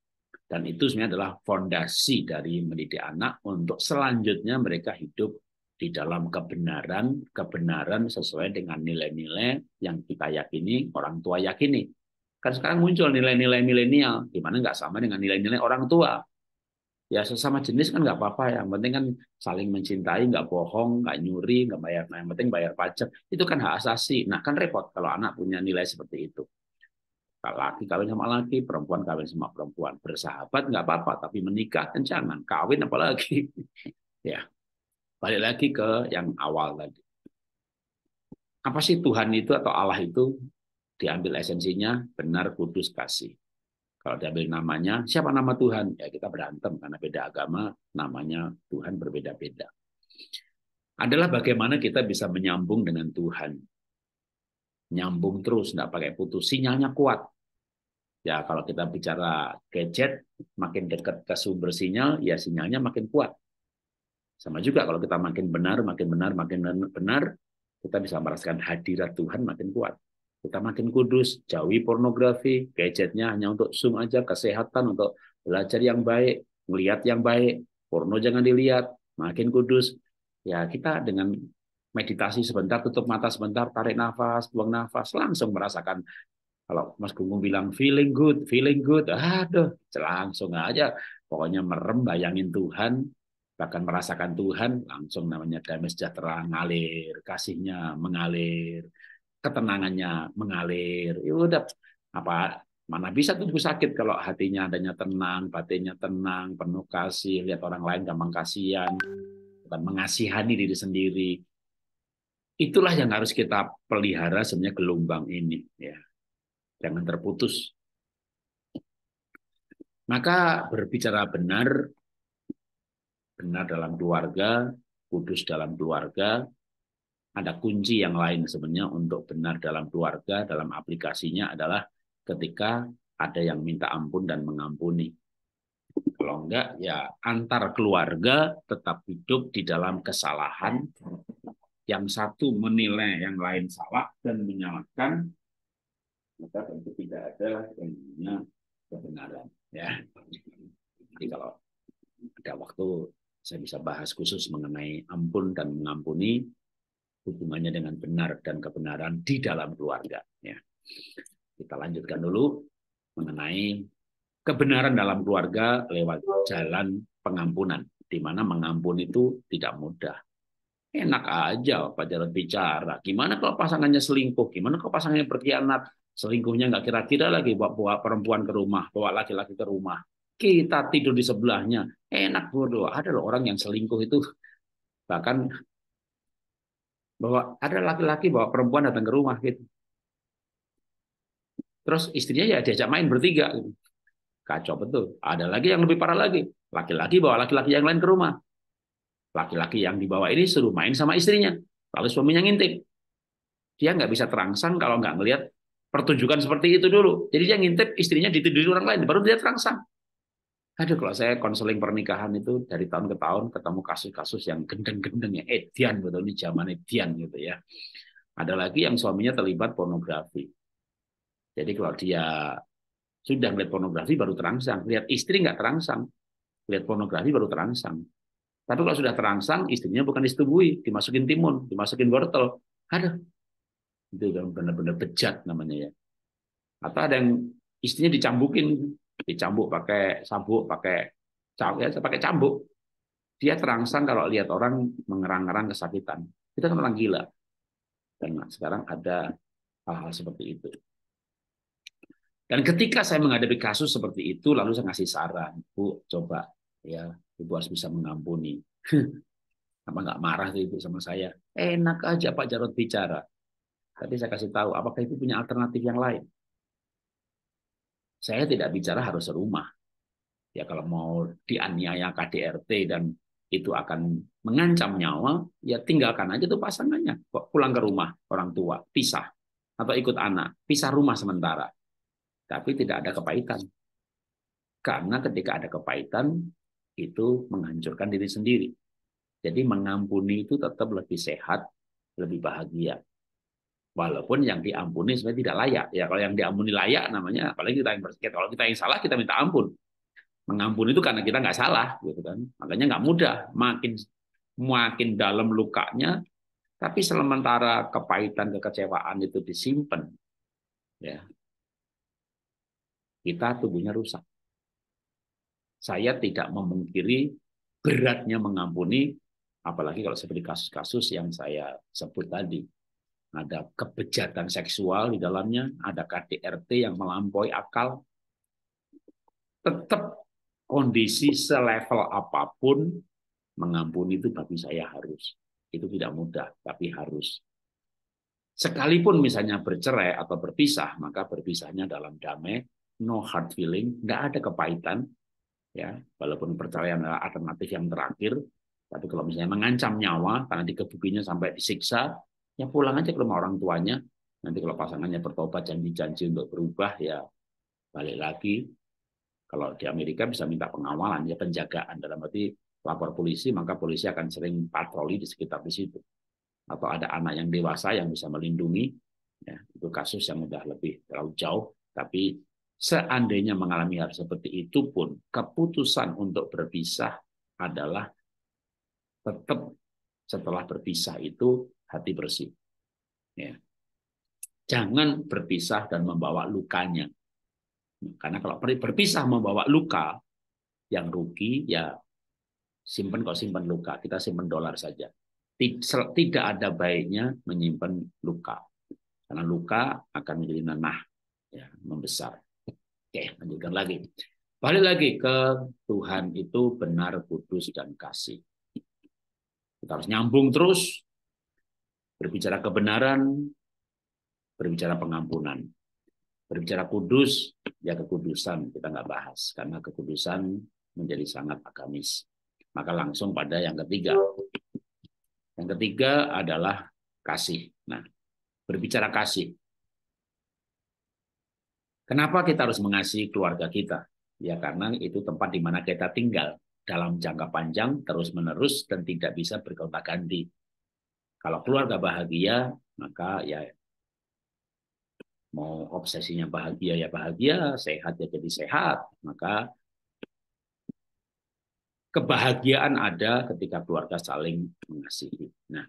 Dan itu sebenarnya adalah fondasi dari mendidik anak untuk selanjutnya mereka hidup di dalam kebenaran, kebenaran sesuai dengan nilai-nilai yang kita yakini, orang tua yakini. Kan sekarang muncul nilai-nilai milenial, gimana nggak sama dengan nilai-nilai orang tua ya sesama jenis kan nggak apa-apa ya. Yang penting kan saling mencintai, nggak bohong, nggak nyuri, nggak bayar. Nah, yang penting bayar pajak. Itu kan hak asasi. Nah, kan repot kalau anak punya nilai seperti itu. Laki kawin sama laki, perempuan kawin sama perempuan. Bersahabat nggak apa-apa, tapi menikah kan jangan. Kawin apalagi. ya, balik lagi ke yang awal tadi. Apa sih Tuhan itu atau Allah itu diambil esensinya benar, kudus, kasih kalau diambil namanya, siapa nama Tuhan? Ya kita berantem karena beda agama, namanya Tuhan berbeda-beda. Adalah bagaimana kita bisa menyambung dengan Tuhan. Nyambung terus, nggak pakai putus. Sinyalnya kuat. Ya kalau kita bicara gadget, makin dekat ke sumber sinyal, ya sinyalnya makin kuat. Sama juga kalau kita makin benar, makin benar, makin benar, kita bisa merasakan hadirat Tuhan makin kuat kita makin kudus, jauhi pornografi, gadgetnya hanya untuk Zoom aja, kesehatan untuk belajar yang baik, melihat yang baik, porno jangan dilihat, makin kudus. Ya kita dengan meditasi sebentar, tutup mata sebentar, tarik nafas, buang nafas, langsung merasakan kalau Mas Gunggung bilang feeling good, feeling good, aduh, langsung aja. Pokoknya merem bayangin Tuhan, bahkan merasakan Tuhan, langsung namanya damai sejahtera ngalir, kasihnya mengalir, ketenangannya mengalir. Ya udah apa mana bisa tubuh sakit kalau hatinya adanya tenang, batinnya tenang, penuh kasih, lihat orang lain gampang kasihan, dan mengasihani diri sendiri. Itulah yang harus kita pelihara sebenarnya gelombang ini ya. Jangan terputus. Maka berbicara benar benar dalam keluarga, kudus dalam keluarga, ada kunci yang lain sebenarnya untuk benar dalam keluarga, dalam aplikasinya adalah ketika ada yang minta ampun dan mengampuni. Kalau enggak, ya antar keluarga tetap hidup di dalam kesalahan. Yang satu menilai yang lain salah dan menyalahkan, maka tentu tidak ada yang punya kebenaran. Ya. Jadi kalau ada waktu, saya bisa bahas khusus mengenai ampun dan mengampuni, hubungannya dengan benar dan kebenaran di dalam keluarga. Ya. Kita lanjutkan dulu mengenai kebenaran dalam keluarga lewat jalan pengampunan, di mana mengampun itu tidak mudah. Enak aja Pak Jarod bicara. Gimana kalau pasangannya selingkuh? Gimana kalau pasangannya berkhianat? Selingkuhnya nggak kira-kira lagi bawa perempuan ke rumah, bawa laki-laki ke rumah. Kita tidur di sebelahnya. Enak bodoh. Ada loh orang yang selingkuh itu bahkan bahwa ada laki-laki bawa perempuan datang ke rumah gitu. Terus istrinya ya diajak main bertiga. Gitu. Kacau betul. Ada lagi yang lebih parah lagi. Laki-laki bawa laki-laki yang lain ke rumah. Laki-laki yang dibawa ini suruh main sama istrinya. Lalu suaminya ngintip. Dia nggak bisa terangsang kalau nggak melihat pertunjukan seperti itu dulu. Jadi dia ngintip istrinya ditidurin orang lain. Baru dia terangsang. Aduh, kalau saya konseling pernikahan itu dari tahun ke tahun ketemu kasus-kasus yang gendeng-gendeng ya, edian eh, betul ini zaman edian gitu ya. Ada lagi yang suaminya terlibat pornografi. Jadi kalau dia sudah melihat pornografi baru terangsang, lihat istri nggak terangsang, lihat pornografi baru terangsang. Tapi kalau sudah terangsang, istrinya bukan disetubuhi, dimasukin timun, dimasukin wortel. Aduh, itu benar-benar bejat namanya ya. Atau ada yang istrinya dicambukin dicambuk pakai sabuk, pakai ya, pakai cambuk. Dia terangsang kalau lihat orang mengerang-ngerang kesakitan. Kita kan orang gila. Dan sekarang ada hal-hal seperti itu. Dan ketika saya menghadapi kasus seperti itu, lalu saya ngasih saran, Bu, coba ya, Ibu harus bisa mengampuni. Apa nggak marah tuh Ibu sama saya? Enak aja Pak Jarod bicara. Tadi saya kasih tahu, apakah Ibu punya alternatif yang lain? Saya tidak bicara harus serumah. Ya kalau mau dianiaya KDRT dan itu akan mengancam nyawa, ya tinggalkan aja tuh pasangannya. Pulang ke rumah orang tua, pisah. Atau ikut anak, pisah rumah sementara. Tapi tidak ada kepahitan. Karena ketika ada kepahitan, itu menghancurkan diri sendiri. Jadi mengampuni itu tetap lebih sehat, lebih bahagia. Walaupun yang diampuni sebenarnya tidak layak. Ya kalau yang diampuni layak namanya, apalagi kita yang bersikap. Kalau kita yang salah kita minta ampun. Mengampuni itu karena kita nggak salah, gitu kan. Makanya nggak mudah. Makin makin dalam lukanya, tapi sementara kepahitan kekecewaan itu disimpan, ya kita tubuhnya rusak. Saya tidak memungkiri beratnya mengampuni, apalagi kalau seperti kasus-kasus yang saya sebut tadi ada kebejatan seksual di dalamnya, ada KDRT yang melampaui akal. Tetap kondisi selevel apapun, mengampuni itu bagi saya harus. Itu tidak mudah, tapi harus. Sekalipun misalnya bercerai atau berpisah, maka berpisahnya dalam damai, no hard feeling, nggak ada kepahitan, ya walaupun perceraian adalah alternatif yang terakhir, tapi kalau misalnya mengancam nyawa karena dikebukinya sampai disiksa, ya pulang aja ke rumah orang tuanya. Nanti kalau pasangannya bertobat janji-janji untuk berubah ya balik lagi. Kalau di Amerika bisa minta pengawalan ya penjagaan dalam arti lapor polisi maka polisi akan sering patroli di sekitar di situ. Atau ada anak yang dewasa yang bisa melindungi. Ya, itu kasus yang sudah lebih terlalu jauh tapi seandainya mengalami hal seperti itu pun keputusan untuk berpisah adalah tetap setelah berpisah itu hati bersih. Ya. Jangan berpisah dan membawa lukanya. Karena kalau berpisah membawa luka, yang rugi ya simpan kok simpan luka. Kita simpan dolar saja. Tidak ada baiknya menyimpan luka. Karena luka akan menjadi nanah, ya, membesar. Oke, lanjutkan lagi. Balik lagi ke Tuhan itu benar, kudus, dan kasih. Kita harus nyambung terus berbicara kebenaran, berbicara pengampunan. Berbicara kudus, ya kekudusan kita nggak bahas karena kekudusan menjadi sangat agamis. Maka langsung pada yang ketiga. Yang ketiga adalah kasih. Nah, berbicara kasih. Kenapa kita harus mengasihi keluarga kita? Ya karena itu tempat di mana kita tinggal dalam jangka panjang terus-menerus dan tidak bisa bergonta-ganti kalau keluarga bahagia, maka ya mau obsesinya bahagia ya bahagia, sehat ya jadi sehat. Maka kebahagiaan ada ketika keluarga saling mengasihi. Nah,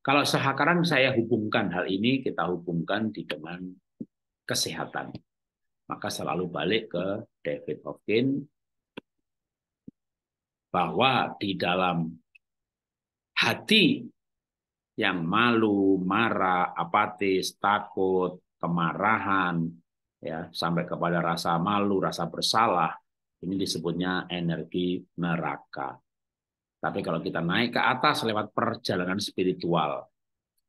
kalau sekarang saya hubungkan hal ini, kita hubungkan di dengan kesehatan. Maka selalu balik ke David Hockin bahwa di dalam hati yang malu, marah, apatis, takut, kemarahan, ya sampai kepada rasa malu, rasa bersalah, ini disebutnya energi neraka. Tapi kalau kita naik ke atas lewat perjalanan spiritual,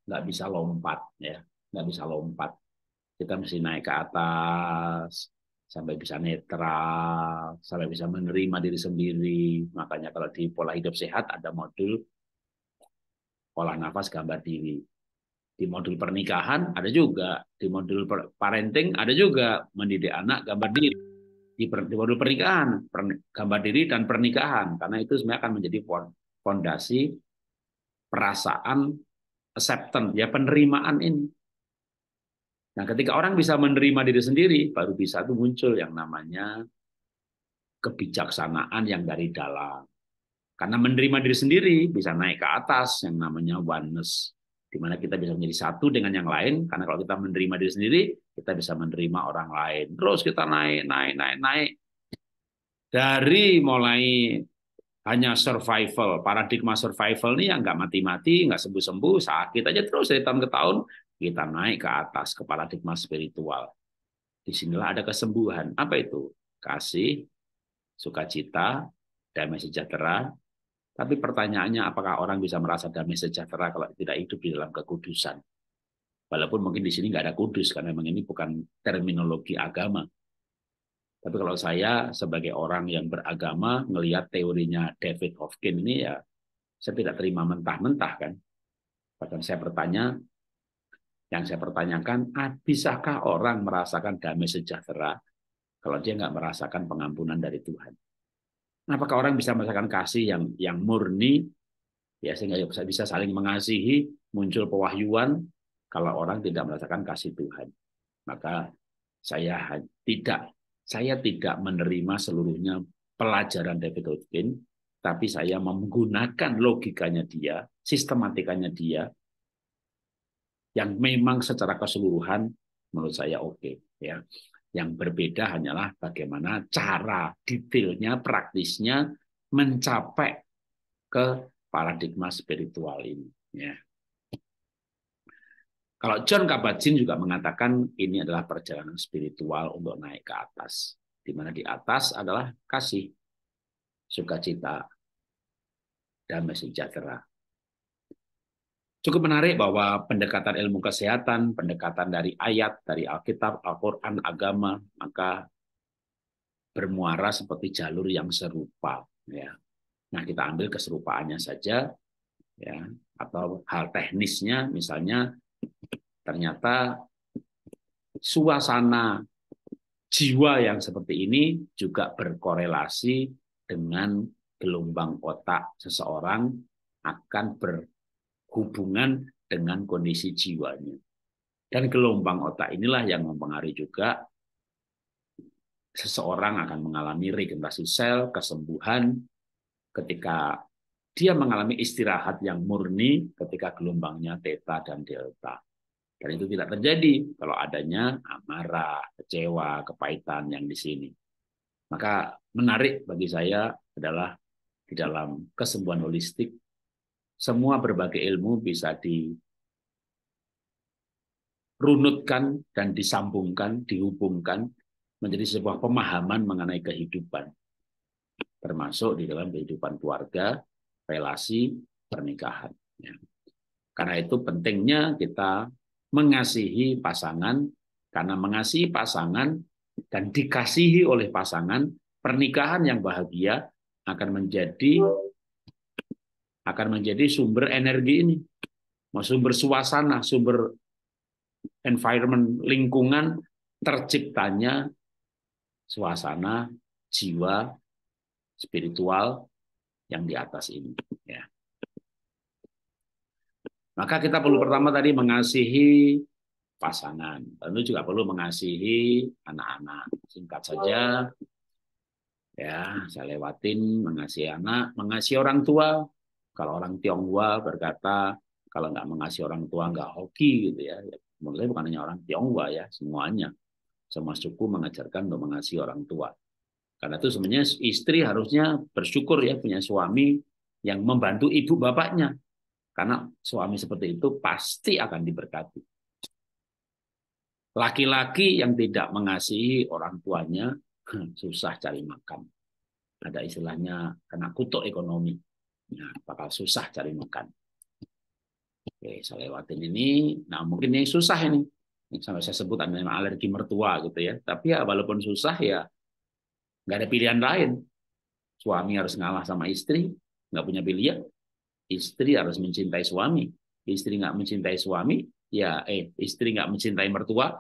nggak bisa lompat, ya nggak bisa lompat. Kita mesti naik ke atas sampai bisa netral, sampai bisa menerima diri sendiri. Makanya kalau di pola hidup sehat ada modul olah nafas gambar diri. Di modul pernikahan ada juga, di modul parenting ada juga, mendidik anak gambar diri. Di, per, di modul pernikahan, per, gambar diri dan pernikahan, karena itu sebenarnya akan menjadi fondasi perasaan acceptance, ya penerimaan ini. Nah, ketika orang bisa menerima diri sendiri, baru bisa itu muncul yang namanya kebijaksanaan yang dari dalam karena menerima diri sendiri bisa naik ke atas yang namanya oneness. Di mana kita bisa menjadi satu dengan yang lain. Karena kalau kita menerima diri sendiri, kita bisa menerima orang lain. Terus kita naik, naik, naik, naik. Dari mulai hanya survival, paradigma survival ini yang nggak mati-mati, nggak sembuh-sembuh, sakit aja terus dari tahun ke tahun, kita naik ke atas ke paradigma spiritual. Di sinilah ada kesembuhan. Apa itu? Kasih, sukacita, damai sejahtera, tapi pertanyaannya apakah orang bisa merasa damai sejahtera kalau tidak hidup di dalam kekudusan? Walaupun mungkin di sini nggak ada kudus karena memang ini bukan terminologi agama. Tapi kalau saya sebagai orang yang beragama melihat teorinya David Hofkin ini ya saya tidak terima mentah-mentah kan. Bahkan saya bertanya, yang saya pertanyakan, ah, bisakah orang merasakan damai sejahtera kalau dia nggak merasakan pengampunan dari Tuhan? Apakah orang bisa merasakan kasih yang yang murni ya sehingga ya bisa, bisa saling mengasihi, muncul pewahyuan kalau orang tidak merasakan kasih Tuhan. Maka saya tidak saya tidak menerima seluruhnya pelajaran David Hodgkin, tapi saya menggunakan logikanya dia, sistematikanya dia, yang memang secara keseluruhan menurut saya oke okay, ya. Yang berbeda hanyalah bagaimana cara detailnya, praktisnya mencapai ke paradigma spiritual ini. Ya. Kalau John Kabat-Zinn juga mengatakan ini adalah perjalanan spiritual untuk naik ke atas. Di mana di atas adalah kasih, sukacita, damai sejahtera. Cukup menarik bahwa pendekatan ilmu kesehatan, pendekatan dari ayat, dari Alkitab, Al-Quran, agama, maka bermuara seperti jalur yang serupa. Ya. Nah, kita ambil keserupaannya saja, ya, atau hal teknisnya, misalnya ternyata suasana jiwa yang seperti ini juga berkorelasi dengan gelombang otak seseorang akan ber hubungan dengan kondisi jiwanya. Dan gelombang otak inilah yang mempengaruhi juga seseorang akan mengalami regenerasi sel, kesembuhan ketika dia mengalami istirahat yang murni ketika gelombangnya theta dan delta. Dan itu tidak terjadi kalau adanya amarah, kecewa, kepahitan yang di sini. Maka menarik bagi saya adalah di dalam kesembuhan holistik semua berbagai ilmu bisa dirunutkan dan disambungkan, dihubungkan menjadi sebuah pemahaman mengenai kehidupan. Termasuk di dalam kehidupan keluarga, relasi, pernikahan. Ya. Karena itu pentingnya kita mengasihi pasangan, karena mengasihi pasangan dan dikasihi oleh pasangan, pernikahan yang bahagia akan menjadi akan menjadi sumber energi ini. Mau sumber suasana, sumber environment, lingkungan terciptanya suasana jiwa spiritual yang di atas ini. Ya. Maka kita perlu pertama tadi mengasihi pasangan. lalu juga perlu mengasihi anak-anak. Singkat saja, ya saya lewatin mengasihi anak, mengasihi orang tua. Kalau orang Tionghoa berkata kalau nggak mengasihi orang tua nggak hoki gitu ya. ya. Menurut saya bukan hanya orang Tionghoa ya, semuanya. Semua suku mengajarkan untuk mengasihi orang tua. Karena itu sebenarnya istri harusnya bersyukur ya punya suami yang membantu ibu bapaknya. Karena suami seperti itu pasti akan diberkati. Laki-laki yang tidak mengasihi orang tuanya susah cari makan. Ada istilahnya kena kutuk ekonomi. Nah, bakal susah cari makan. Oke, saya lewatin ini. Nah, mungkin yang susah ini. Yang sampai saya sebut namanya alergi mertua gitu ya. Tapi ya walaupun susah ya nggak ada pilihan lain. Suami harus ngalah sama istri, nggak punya pilihan. Istri harus mencintai suami. Istri nggak mencintai suami, ya eh istri nggak mencintai mertua.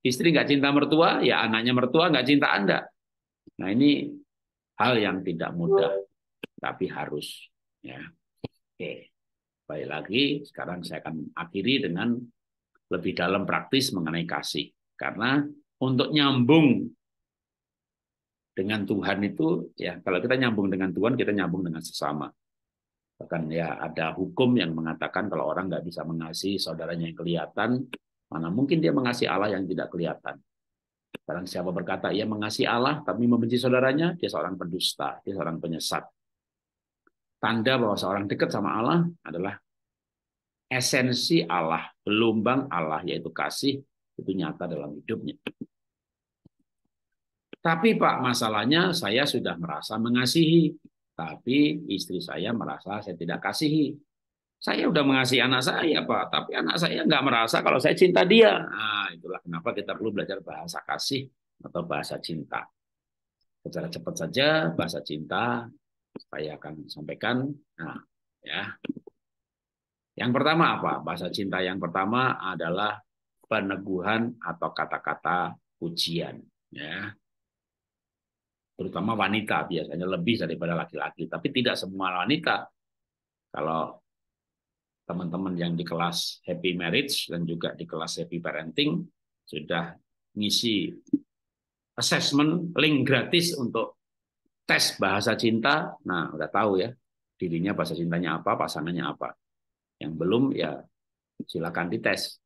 Istri nggak cinta mertua, ya anaknya mertua nggak cinta Anda. Nah ini hal yang tidak mudah tapi harus ya oke baik lagi sekarang saya akan akhiri dengan lebih dalam praktis mengenai kasih karena untuk nyambung dengan Tuhan itu ya kalau kita nyambung dengan Tuhan kita nyambung dengan sesama bahkan ya ada hukum yang mengatakan kalau orang nggak bisa mengasihi saudaranya yang kelihatan mana mungkin dia mengasihi Allah yang tidak kelihatan sekarang siapa berkata ia mengasihi Allah tapi membenci saudaranya, dia seorang pendusta, dia seorang penyesat tanda bahwa seorang dekat sama Allah adalah esensi Allah, gelombang Allah yaitu kasih itu nyata dalam hidupnya. Tapi Pak, masalahnya saya sudah merasa mengasihi, tapi istri saya merasa saya tidak kasihi. Saya sudah mengasihi anak saya, Pak, tapi anak saya nggak merasa kalau saya cinta dia. Nah, itulah kenapa kita perlu belajar bahasa kasih atau bahasa cinta. Secara cepat saja, bahasa cinta saya akan sampaikan. Nah, ya. Yang pertama apa? Bahasa cinta yang pertama adalah peneguhan atau kata-kata pujian, ya. Terutama wanita biasanya lebih daripada laki-laki, tapi tidak semua wanita. Kalau teman-teman yang di kelas happy marriage dan juga di kelas happy parenting sudah ngisi assessment link gratis untuk tes bahasa cinta, nah udah tahu ya dirinya bahasa cintanya apa, pasangannya apa. Yang belum ya silakan dites.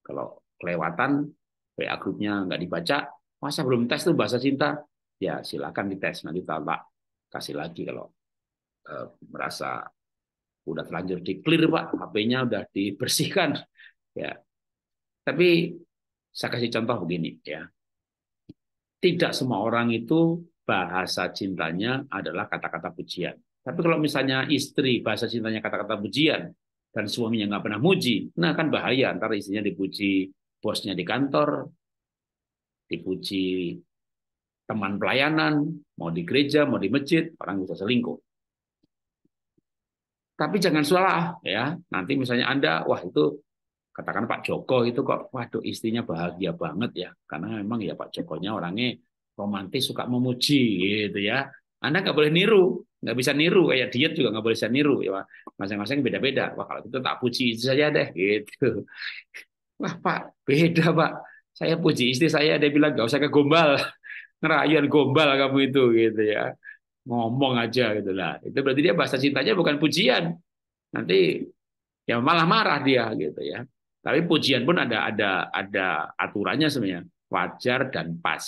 Kalau kelewatan WA grupnya nggak dibaca, masa belum tes tuh bahasa cinta? Ya silakan dites nanti tambah kasih lagi kalau e, merasa udah terlanjur di clear pak HP-nya udah dibersihkan ya tapi saya kasih contoh begini ya tidak semua orang itu bahasa cintanya adalah kata-kata pujian. Tapi kalau misalnya istri bahasa cintanya kata-kata pujian dan suaminya nggak pernah muji, nah kan bahaya. Antara istrinya dipuji bosnya di kantor, dipuji teman pelayanan, mau di gereja, mau di masjid, orang bisa selingkuh. Tapi jangan salah ya. Nanti misalnya Anda, wah itu katakan Pak Joko itu kok waduh istrinya bahagia banget ya karena memang ya Pak Jokonya orangnya romantis suka memuji gitu ya anda nggak boleh niru nggak bisa niru kayak diet juga nggak boleh bisa niru ya masing-masing beda-beda wah kalau itu tak puji itu saja deh gitu wah pak beda pak saya puji istri saya dia bilang nggak usah ke gombal, ngerayuan gombal kamu itu gitu ya ngomong aja gitu lah itu berarti dia bahasa cintanya bukan pujian nanti ya malah marah dia gitu ya tapi pujian pun ada ada ada aturannya sebenarnya wajar dan pas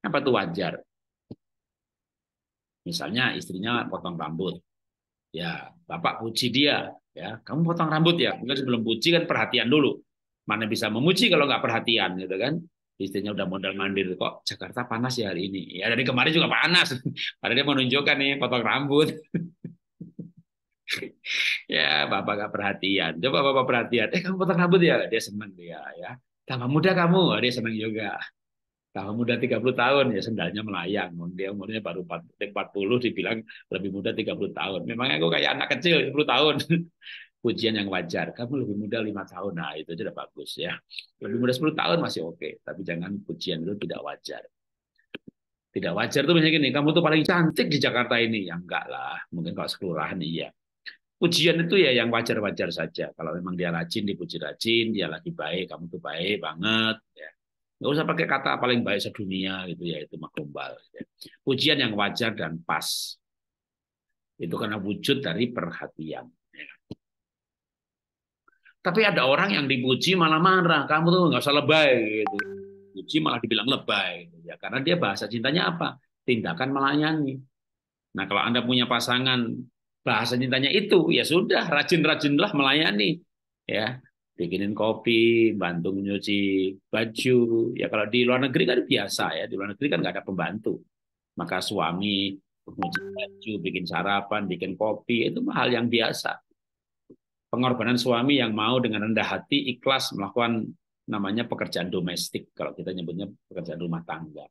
apa tuh wajar? Misalnya istrinya potong rambut. Ya, Bapak puji dia, ya. Kamu potong rambut ya. Enggak sebelum puji kan perhatian dulu. Mana bisa memuji kalau nggak perhatian gitu kan? Istrinya udah modal mandir kok Jakarta panas ya hari ini. Ya dari kemarin juga panas. Padahal dia menunjukkan nih potong rambut. ya bapak nggak perhatian. Coba bapak perhatian. Eh kamu potong rambut ya? Dia seneng dia ya. Tambah muda kamu, dia seneng juga. Kalau nah, muda 30 tahun ya sendalnya melayang. Dia umurnya baru 40 dibilang lebih muda 30 tahun. Memangnya aku kayak anak kecil 10 tahun. Pujian yang wajar. Kamu lebih muda 5 tahun. Nah itu sudah bagus ya. Lebih muda 10 tahun masih oke. Okay. Tapi jangan pujian itu tidak wajar. Tidak wajar tuh misalnya gini, kamu tuh paling cantik di Jakarta ini. Ya enggak lah. Mungkin kalau sekelurahan iya. Pujian itu ya yang wajar-wajar saja. Kalau memang dia rajin, dipuji rajin, dia lagi baik, kamu tuh baik banget. Ya Nggak usah pakai kata paling baik sedunia gitu ya itu maklumbal. Gitu ya. Pujian yang wajar dan pas. Itu karena wujud dari perhatian. Ya kan? Tapi ada orang yang dipuji malah marah. Kamu tuh nggak usah lebay gitu. Puji malah dibilang lebay. Gitu ya, karena dia bahasa cintanya apa? Tindakan melayani. Nah kalau Anda punya pasangan bahasa cintanya itu, ya sudah, rajin-rajinlah melayani. ya bikinin kopi, bantu nyuci baju. Ya kalau di luar negeri kan biasa ya, di luar negeri kan nggak ada pembantu. Maka suami nyuci baju, bikin sarapan, bikin kopi, itu hal yang biasa. Pengorbanan suami yang mau dengan rendah hati, ikhlas melakukan namanya pekerjaan domestik, kalau kita nyebutnya pekerjaan rumah tangga.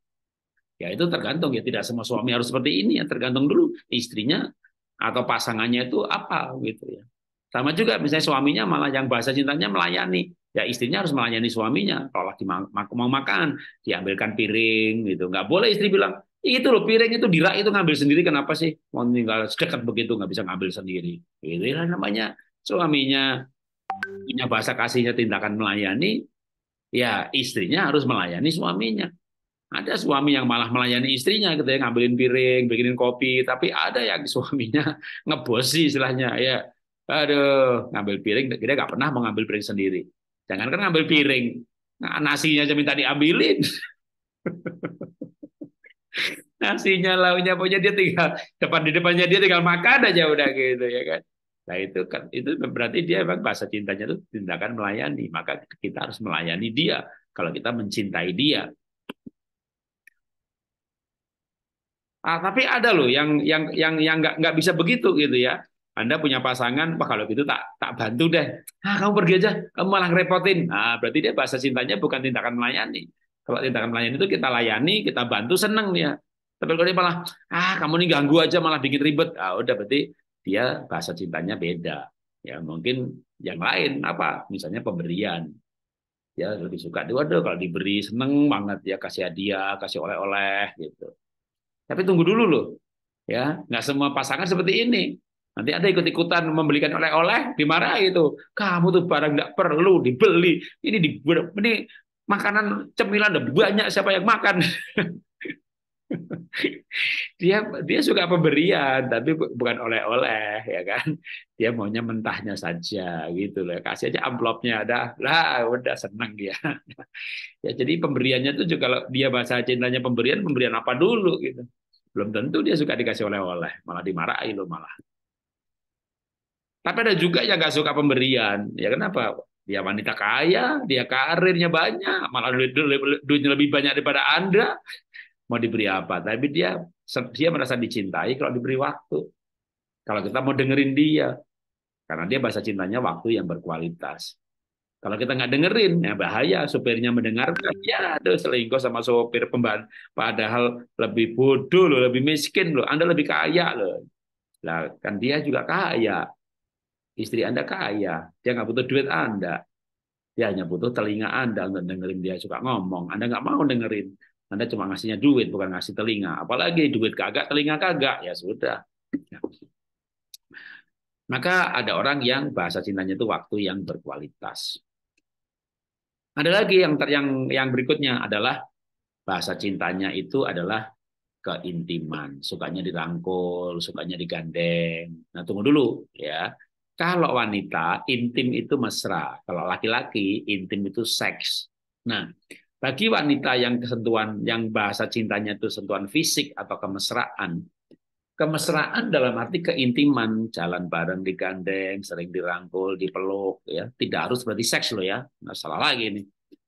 Ya itu tergantung, ya tidak semua suami harus seperti ini, ya tergantung dulu istrinya atau pasangannya itu apa gitu ya. Sama juga misalnya suaminya malah yang bahasa cintanya melayani. Ya istrinya harus melayani suaminya. Kalau lagi mau makan, diambilkan piring gitu. Nggak boleh istri bilang, itu loh piring itu dirak itu ngambil sendiri kenapa sih? Mau tinggal sedekat begitu nggak bisa ngambil sendiri. Itulah ya namanya suaminya punya bahasa kasihnya tindakan melayani, ya istrinya harus melayani suaminya. Ada suami yang malah melayani istrinya gitu ya, ngambilin piring, bikinin kopi, tapi ada yang suaminya ngebosi istilahnya ya Aduh, ngambil piring, dia nggak pernah mengambil piring sendiri. Jangan kan ngambil piring, nah, nasinya aja minta diambilin. nasinya, launya punya dia tinggal depan di depannya dia tinggal makan aja udah gitu ya kan. Nah itu kan itu berarti dia memang bahasa cintanya itu tindakan melayani. Maka kita harus melayani dia kalau kita mencintai dia. Ah, tapi ada loh yang yang yang yang nggak nggak bisa begitu gitu ya. Anda punya pasangan, pak kalau gitu tak tak bantu deh. Ah, kamu pergi aja, kamu malah ngerepotin. ah berarti dia bahasa cintanya bukan tindakan melayani. Kalau tindakan melayani itu kita layani, kita bantu, seneng dia. Tapi kalau dia malah, ah kamu ini ganggu aja, malah bikin ribet. Ah, udah berarti dia bahasa cintanya beda. Ya mungkin yang lain apa? Misalnya pemberian. Ya lebih suka dia, waduh kalau diberi seneng banget ya kasih hadiah, kasih oleh-oleh gitu. Tapi tunggu dulu loh. Ya, nggak semua pasangan seperti ini Nanti ada ikut-ikutan membelikan oleh-oleh, dimarahi itu. Kamu tuh barang nggak perlu dibeli. Ini di ini makanan cemilan udah banyak siapa yang makan. dia dia suka pemberian tapi bukan oleh-oleh ya kan dia maunya mentahnya saja gitu loh kasih aja amplopnya ada lah udah seneng dia ya jadi pemberiannya tuh juga kalau dia bahasa cintanya pemberian pemberian apa dulu gitu belum tentu dia suka dikasih oleh-oleh malah dimarahi loh malah tapi ada juga yang nggak suka pemberian. Ya kenapa? Dia wanita kaya, dia karirnya banyak, malah duit, duit, duitnya lebih banyak daripada Anda. Mau diberi apa? Tapi dia dia merasa dicintai kalau diberi waktu. Kalau kita mau dengerin dia, karena dia bahasa cintanya waktu yang berkualitas. Kalau kita nggak dengerin, ya bahaya. Supirnya mendengarkan, ya aduh selingkuh sama sopir pembantu. Padahal lebih bodoh loh, lebih miskin loh. Anda lebih kaya loh. Nah, kan dia juga kaya. Istri Anda kaya, dia nggak butuh duit Anda. Dia hanya butuh telinga Anda untuk dengerin dia suka ngomong. Anda nggak mau dengerin. Anda cuma ngasihnya duit, bukan ngasih telinga. Apalagi duit kagak, telinga kagak. Ya sudah. Ya. Maka ada orang yang bahasa cintanya itu waktu yang berkualitas. Ada lagi yang ter, yang yang berikutnya adalah bahasa cintanya itu adalah keintiman, sukanya dirangkul, sukanya digandeng. Nah, tunggu dulu ya. Kalau wanita, intim itu mesra. Kalau laki-laki, intim itu seks. Nah, bagi wanita yang kesentuhan, yang bahasa cintanya itu sentuhan fisik atau kemesraan, kemesraan dalam arti keintiman jalan bareng digandeng sering dirangkul dipeluk ya tidak harus berarti seks loh ya nggak salah lagi ini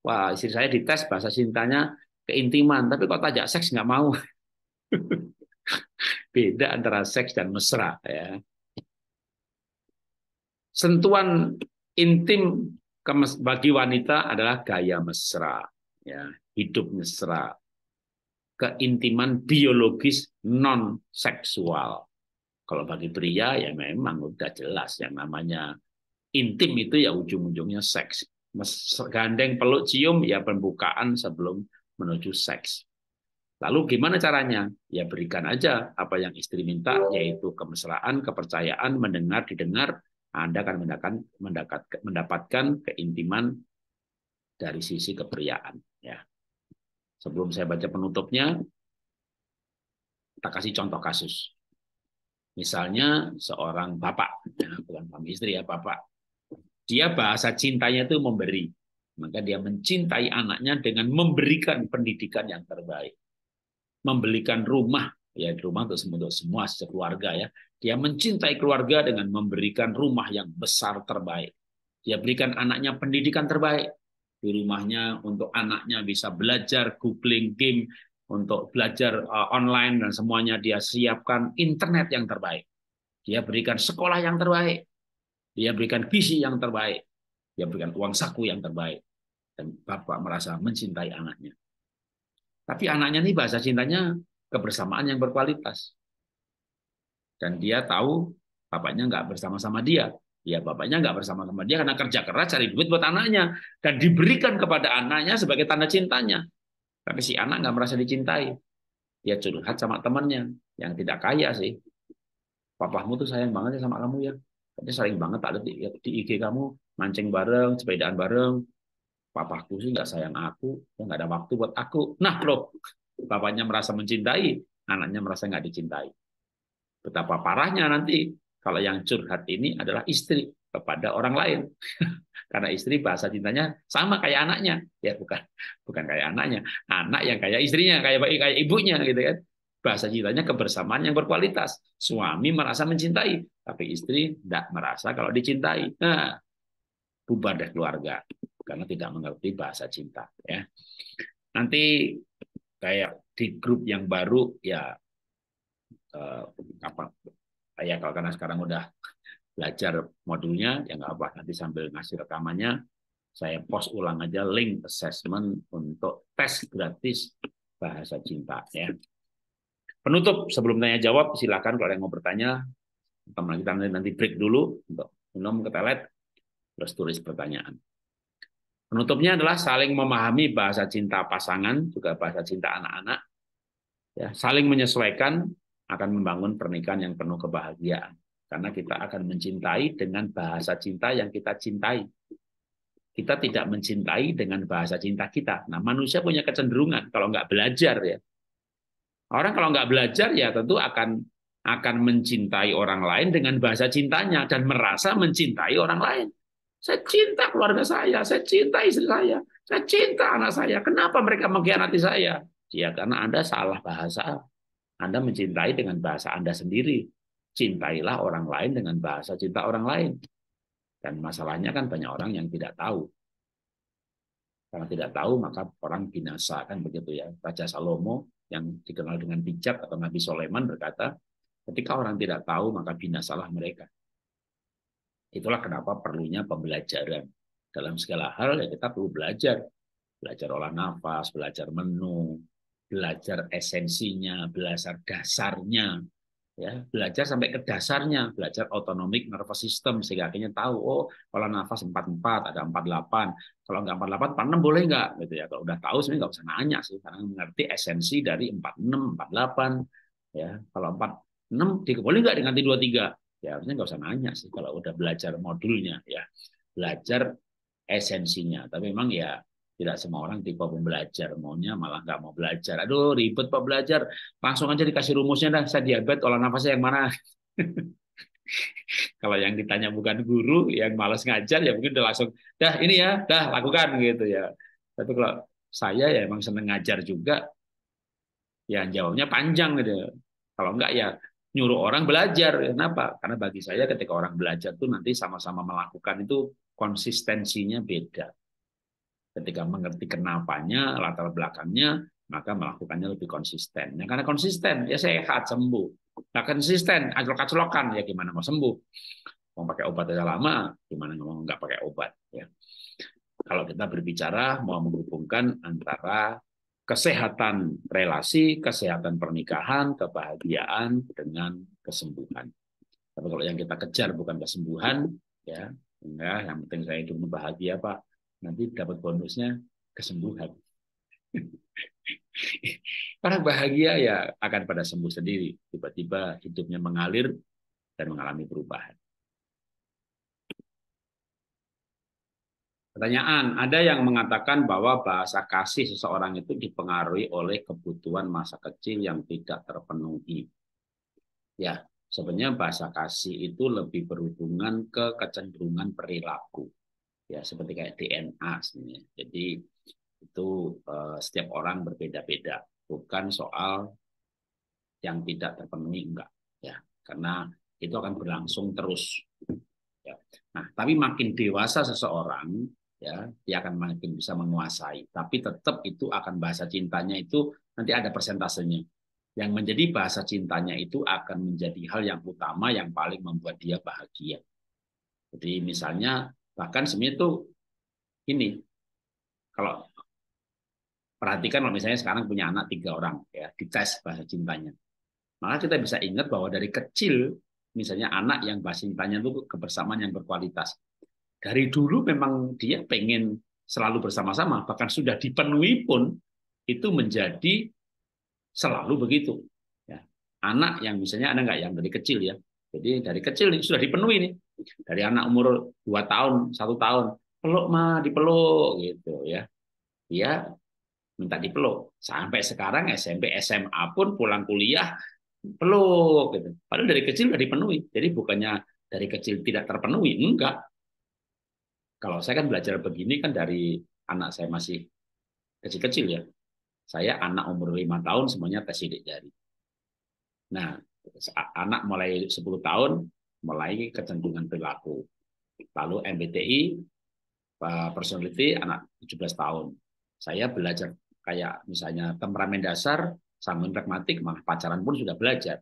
wah istri saya dites bahasa cintanya keintiman tapi kok tajak seks nggak mau beda antara seks dan mesra ya sentuhan intim bagi wanita adalah gaya mesra, ya, hidup mesra, keintiman biologis non seksual. Kalau bagi pria ya memang udah jelas yang namanya intim itu ya ujung-ujungnya seks. Gandeng peluk cium ya pembukaan sebelum menuju seks. Lalu gimana caranya? Ya berikan aja apa yang istri minta, yaitu kemesraan, kepercayaan, mendengar, didengar, anda kan akan mendapatkan, mendapatkan, mendapatkan keintiman dari sisi keperiaan. Ya. Sebelum saya baca penutupnya, kita kasih contoh kasus. Misalnya seorang bapak, ya, bukan suami istri ya, bapak. Dia bahasa cintanya itu memberi. Maka dia mencintai anaknya dengan memberikan pendidikan yang terbaik. Membelikan rumah ya di rumah untuk semua, untuk semua sekeluarga ya. Dia mencintai keluarga dengan memberikan rumah yang besar terbaik. Dia berikan anaknya pendidikan terbaik di rumahnya untuk anaknya bisa belajar googling game untuk belajar uh, online dan semuanya dia siapkan internet yang terbaik. Dia berikan sekolah yang terbaik. Dia berikan visi yang terbaik. Dia berikan uang saku yang terbaik. Dan bapak merasa mencintai anaknya. Tapi anaknya ini bahasa cintanya kebersamaan yang berkualitas. Dan dia tahu bapaknya nggak bersama-sama dia. Ya bapaknya nggak bersama-sama dia karena kerja keras cari duit buat anaknya dan diberikan kepada anaknya sebagai tanda cintanya. Tapi si anak nggak merasa dicintai. Dia curhat sama temannya yang tidak kaya sih. Papahmu tuh sayang banget ya sama kamu ya. Dia sering banget ada di, di IG kamu mancing bareng, sepedaan bareng. Papahku sih nggak sayang aku, ya nggak ada waktu buat aku. Nah, bro, Bapaknya merasa mencintai, anaknya merasa nggak dicintai. Betapa parahnya nanti kalau yang curhat ini adalah istri kepada orang lain. Karena istri bahasa cintanya sama kayak anaknya. Ya bukan bukan kayak anaknya, anak yang kayak istrinya, kayak kayak ibunya gitu kan. Bahasa cintanya kebersamaan yang berkualitas. Suami merasa mencintai, tapi istri tidak merasa kalau dicintai. Nah, bubar deh keluarga karena tidak mengerti bahasa cinta ya. Nanti kayak di grup yang baru ya uh, apa kayak kalau karena sekarang udah belajar modulnya ya nggak apa nanti sambil ngasih rekamannya saya post ulang aja link assessment untuk tes gratis bahasa cinta ya penutup sebelum tanya jawab silakan kalau ada yang mau bertanya teman kita nanti break dulu untuk minum ke telet terus tulis pertanyaan Penutupnya adalah saling memahami bahasa cinta pasangan, juga bahasa cinta anak-anak. Ya, saling menyesuaikan akan membangun pernikahan yang penuh kebahagiaan. Karena kita akan mencintai dengan bahasa cinta yang kita cintai. Kita tidak mencintai dengan bahasa cinta kita. Nah, manusia punya kecenderungan kalau nggak belajar ya. Orang kalau nggak belajar ya tentu akan akan mencintai orang lain dengan bahasa cintanya dan merasa mencintai orang lain. Saya cinta keluarga saya, saya cinta istri saya, saya cinta anak saya. Kenapa mereka mengkhianati saya? Ya karena Anda salah bahasa. Anda mencintai dengan bahasa Anda sendiri. Cintailah orang lain dengan bahasa cinta orang lain. Dan masalahnya kan banyak orang yang tidak tahu. Karena tidak tahu maka orang binasa kan begitu ya. Raja Salomo yang dikenal dengan bijak atau Nabi Soleman berkata, ketika orang tidak tahu maka binasalah mereka. Itulah kenapa perlunya pembelajaran. Dalam segala hal ya kita perlu belajar. Belajar olah nafas, belajar menu, belajar esensinya, belajar dasarnya, ya belajar sampai ke dasarnya, belajar autonomic nervous system sehingga akhirnya tahu oh olah nafas 44 ada 48, kalau nggak 48 46 boleh nggak gitu ya. Kalau udah tahu sebenarnya nggak usah nanya sih karena mengerti esensi dari 46, 48 ya. Kalau 46 boleh nggak diganti 23? ya harusnya nggak usah nanya sih kalau udah belajar modulnya ya belajar esensinya tapi memang ya tidak semua orang tipe pembelajar maunya malah nggak mau belajar aduh ribet pak belajar langsung aja dikasih rumusnya dah saya diabetes olah nafasnya yang mana kalau yang ditanya bukan guru yang malas ngajar ya mungkin udah langsung dah ini ya dah lakukan gitu ya tapi kalau saya ya emang seneng ngajar juga ya jawabnya panjang gitu kalau enggak ya nyuruh orang belajar. Ya, kenapa? Karena bagi saya ketika orang belajar tuh nanti sama-sama melakukan itu konsistensinya beda. Ketika mengerti kenapanya, latar belakangnya, maka melakukannya lebih konsisten. Ya, karena konsisten, ya sehat, sembuh. Nah, konsisten, aclok-aclokan, ya gimana mau sembuh? Mau pakai obat aja lama, gimana mau nggak pakai obat? Ya. Kalau kita berbicara mau menghubungkan antara kesehatan relasi, kesehatan pernikahan, kebahagiaan dengan kesembuhan. Tapi kalau yang kita kejar bukan kesembuhan, ya, enggak, yang penting saya hidup bahagia, Pak. Nanti dapat bonusnya kesembuhan. Orang bahagia ya akan pada sembuh sendiri, tiba-tiba hidupnya mengalir dan mengalami perubahan. Pertanyaan, ada yang mengatakan bahwa bahasa kasih seseorang itu dipengaruhi oleh kebutuhan masa kecil yang tidak terpenuhi. Ya, sebenarnya bahasa kasih itu lebih berhubungan ke kecenderungan perilaku. Ya, seperti kayak DNA sebenarnya. Jadi itu eh, setiap orang berbeda-beda, bukan soal yang tidak terpenuhi enggak, ya. Karena itu akan berlangsung terus. Ya. Nah, tapi makin dewasa seseorang, ya dia akan makin bisa menguasai tapi tetap itu akan bahasa cintanya itu nanti ada persentasenya yang menjadi bahasa cintanya itu akan menjadi hal yang utama yang paling membuat dia bahagia jadi misalnya bahkan sebenarnya itu ini kalau perhatikan kalau misalnya sekarang punya anak tiga orang ya dites bahasa cintanya Maka kita bisa ingat bahwa dari kecil misalnya anak yang bahasa cintanya itu kebersamaan yang berkualitas dari dulu memang dia pengen selalu bersama-sama, bahkan sudah dipenuhi pun itu menjadi selalu begitu. Ya. Anak yang misalnya anak nggak yang dari kecil ya, jadi dari kecil ini sudah dipenuhi nih, dari anak umur 2 tahun, satu tahun, peluk mah dipeluk gitu ya, dia minta dipeluk. Sampai sekarang SMP SMA pun pulang kuliah peluk gitu. Padahal dari kecil sudah dipenuhi, jadi bukannya dari kecil tidak terpenuhi, enggak kalau saya kan belajar begini kan dari anak saya masih kecil-kecil ya. Saya anak umur lima tahun semuanya tes sidik jari. Nah, anak mulai 10 tahun mulai kecenderungan perilaku. Lalu MBTI personality anak 17 tahun. Saya belajar kayak misalnya temperamen dasar, sanggup pragmatik, malah pacaran pun sudah belajar.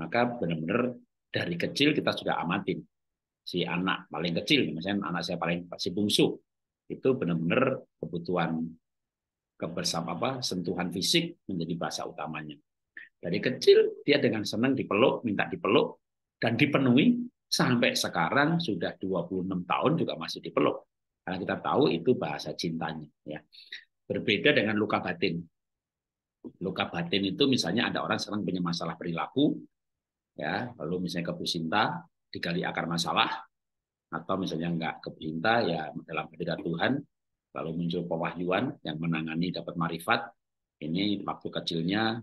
Maka benar-benar dari kecil kita sudah amatin si anak paling kecil, misalnya anak saya paling si bungsu, itu benar-benar kebutuhan kebersama apa sentuhan fisik menjadi bahasa utamanya. Dari kecil dia dengan senang dipeluk, minta dipeluk dan dipenuhi sampai sekarang sudah 26 tahun juga masih dipeluk. Karena kita tahu itu bahasa cintanya ya. Berbeda dengan luka batin. Luka batin itu misalnya ada orang sekarang punya masalah perilaku ya, lalu misalnya Sinta, digali akar masalah atau misalnya nggak kepinta ya dalam hadirat Tuhan lalu muncul pewahyuan yang menangani dapat marifat ini waktu kecilnya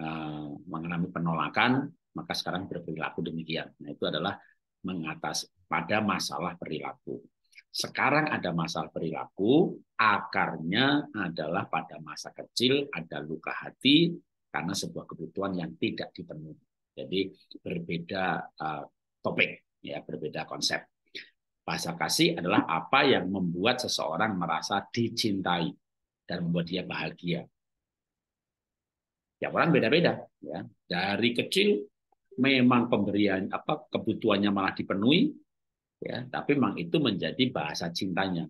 eh, mengalami penolakan maka sekarang berperilaku demikian nah itu adalah mengatas pada masalah perilaku sekarang ada masalah perilaku akarnya adalah pada masa kecil ada luka hati karena sebuah kebutuhan yang tidak dipenuhi jadi berbeda eh, topik, ya berbeda konsep. Bahasa kasih adalah apa yang membuat seseorang merasa dicintai dan membuat dia bahagia. Ya orang beda-beda, ya. Dari kecil memang pemberian apa kebutuhannya malah dipenuhi, ya. Tapi memang itu menjadi bahasa cintanya.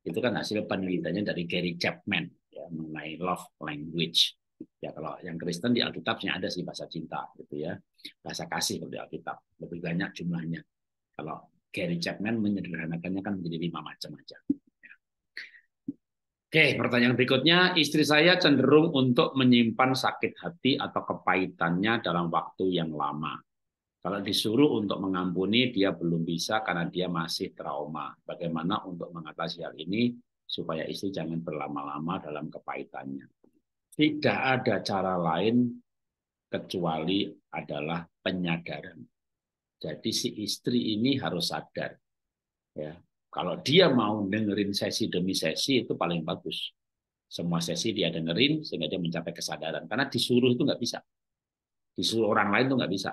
itu kan hasil penelitiannya dari Gary Chapman ya, mengenai love language. Ya kalau yang Kristen di Alkitab ada sih bahasa cinta gitu ya. Bahasa kasih kalau di Alkitab lebih banyak jumlahnya. Kalau Gary Chapman menyederhanakannya kan menjadi lima macam aja. Ya. Oke, pertanyaan berikutnya, istri saya cenderung untuk menyimpan sakit hati atau kepahitannya dalam waktu yang lama. Kalau disuruh untuk mengampuni, dia belum bisa karena dia masih trauma. Bagaimana untuk mengatasi hal ini supaya istri jangan berlama-lama dalam kepahitannya? Tidak ada cara lain kecuali adalah penyadaran. Jadi si istri ini harus sadar. Ya, kalau dia mau dengerin sesi demi sesi itu paling bagus. Semua sesi dia dengerin sehingga dia mencapai kesadaran. Karena disuruh itu nggak bisa. Disuruh orang lain itu nggak bisa.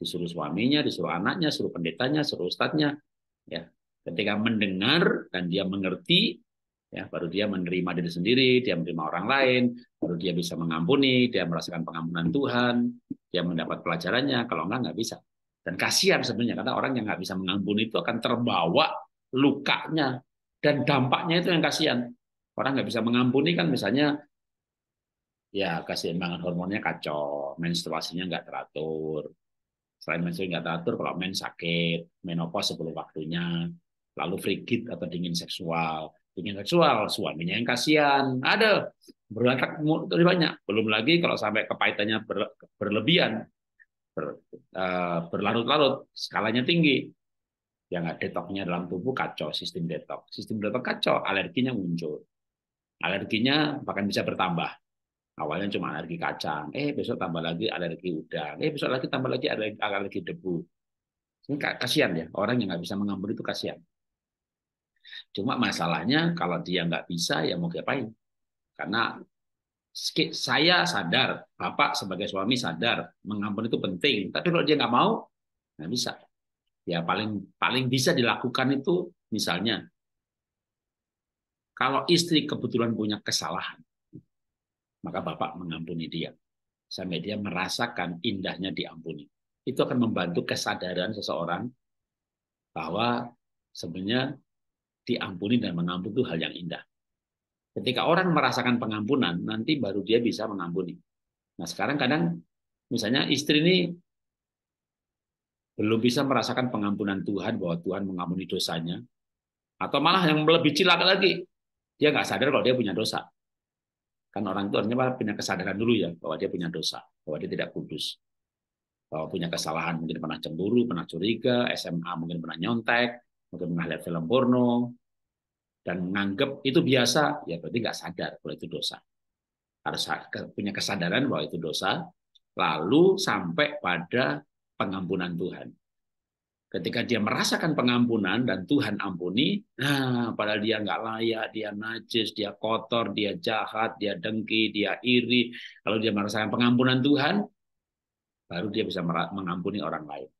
Disuruh suaminya, disuruh anaknya, suruh pendetanya, suruh ustadznya. Ya, ketika mendengar dan dia mengerti, ya baru dia menerima diri sendiri, dia menerima orang lain, Lalu dia bisa mengampuni, dia merasakan pengampunan Tuhan, dia mendapat pelajarannya. Kalau enggak, nggak bisa. Dan kasihan sebenarnya, karena orang yang nggak bisa mengampuni itu akan terbawa lukanya. Dan dampaknya itu yang kasihan. Orang nggak bisa mengampuni kan misalnya, ya keseimbangan hormonnya kacau, menstruasinya nggak teratur. Selain menstruasi nggak teratur, kalau men sakit, menopause sebelum waktunya, lalu frigid atau dingin seksual. Dingin seksual, suaminya yang kasihan. Ada berlacak lebih banyak. Belum lagi kalau sampai kepahitannya ber, berlebihan, ber, uh, berlarut-larut, skalanya tinggi. Yang detoknya dalam tubuh kacau, sistem detok. Sistem detok kacau, alerginya muncul. Alerginya bahkan bisa bertambah. Awalnya cuma alergi kacang, eh besok tambah lagi alergi udang, eh besok lagi tambah lagi alergi, alergi debu. Ini kasihan ya, orang yang nggak bisa mengampuni itu kasihan. Cuma masalahnya kalau dia nggak bisa, ya mau ngapain? Karena saya sadar, bapak sebagai suami sadar, mengampuni itu penting. Tapi kalau dia nggak mau, nggak bisa. Ya paling paling bisa dilakukan itu misalnya kalau istri kebetulan punya kesalahan, maka bapak mengampuni dia sampai dia merasakan indahnya diampuni. Itu akan membantu kesadaran seseorang bahwa sebenarnya diampuni dan mengampuni itu hal yang indah. Ketika orang merasakan pengampunan, nanti baru dia bisa mengampuni. Nah, sekarang kadang misalnya istri ini belum bisa merasakan pengampunan Tuhan bahwa Tuhan mengampuni dosanya, atau malah yang lebih cilaka lagi, dia nggak sadar kalau dia punya dosa. Kan orang itu harusnya punya kesadaran dulu ya bahwa dia punya dosa, bahwa dia tidak kudus, bahwa punya kesalahan mungkin pernah cemburu, pernah curiga, SMA mungkin pernah nyontek, mungkin pernah lihat film porno, dan menganggap itu biasa, ya berarti nggak sadar kalau itu dosa. Harus punya kesadaran bahwa itu dosa, lalu sampai pada pengampunan Tuhan. Ketika dia merasakan pengampunan dan Tuhan ampuni, nah padahal dia nggak layak, dia najis, dia kotor, dia jahat, dia dengki, dia iri. Kalau dia merasakan pengampunan Tuhan, baru dia bisa mengampuni orang lain.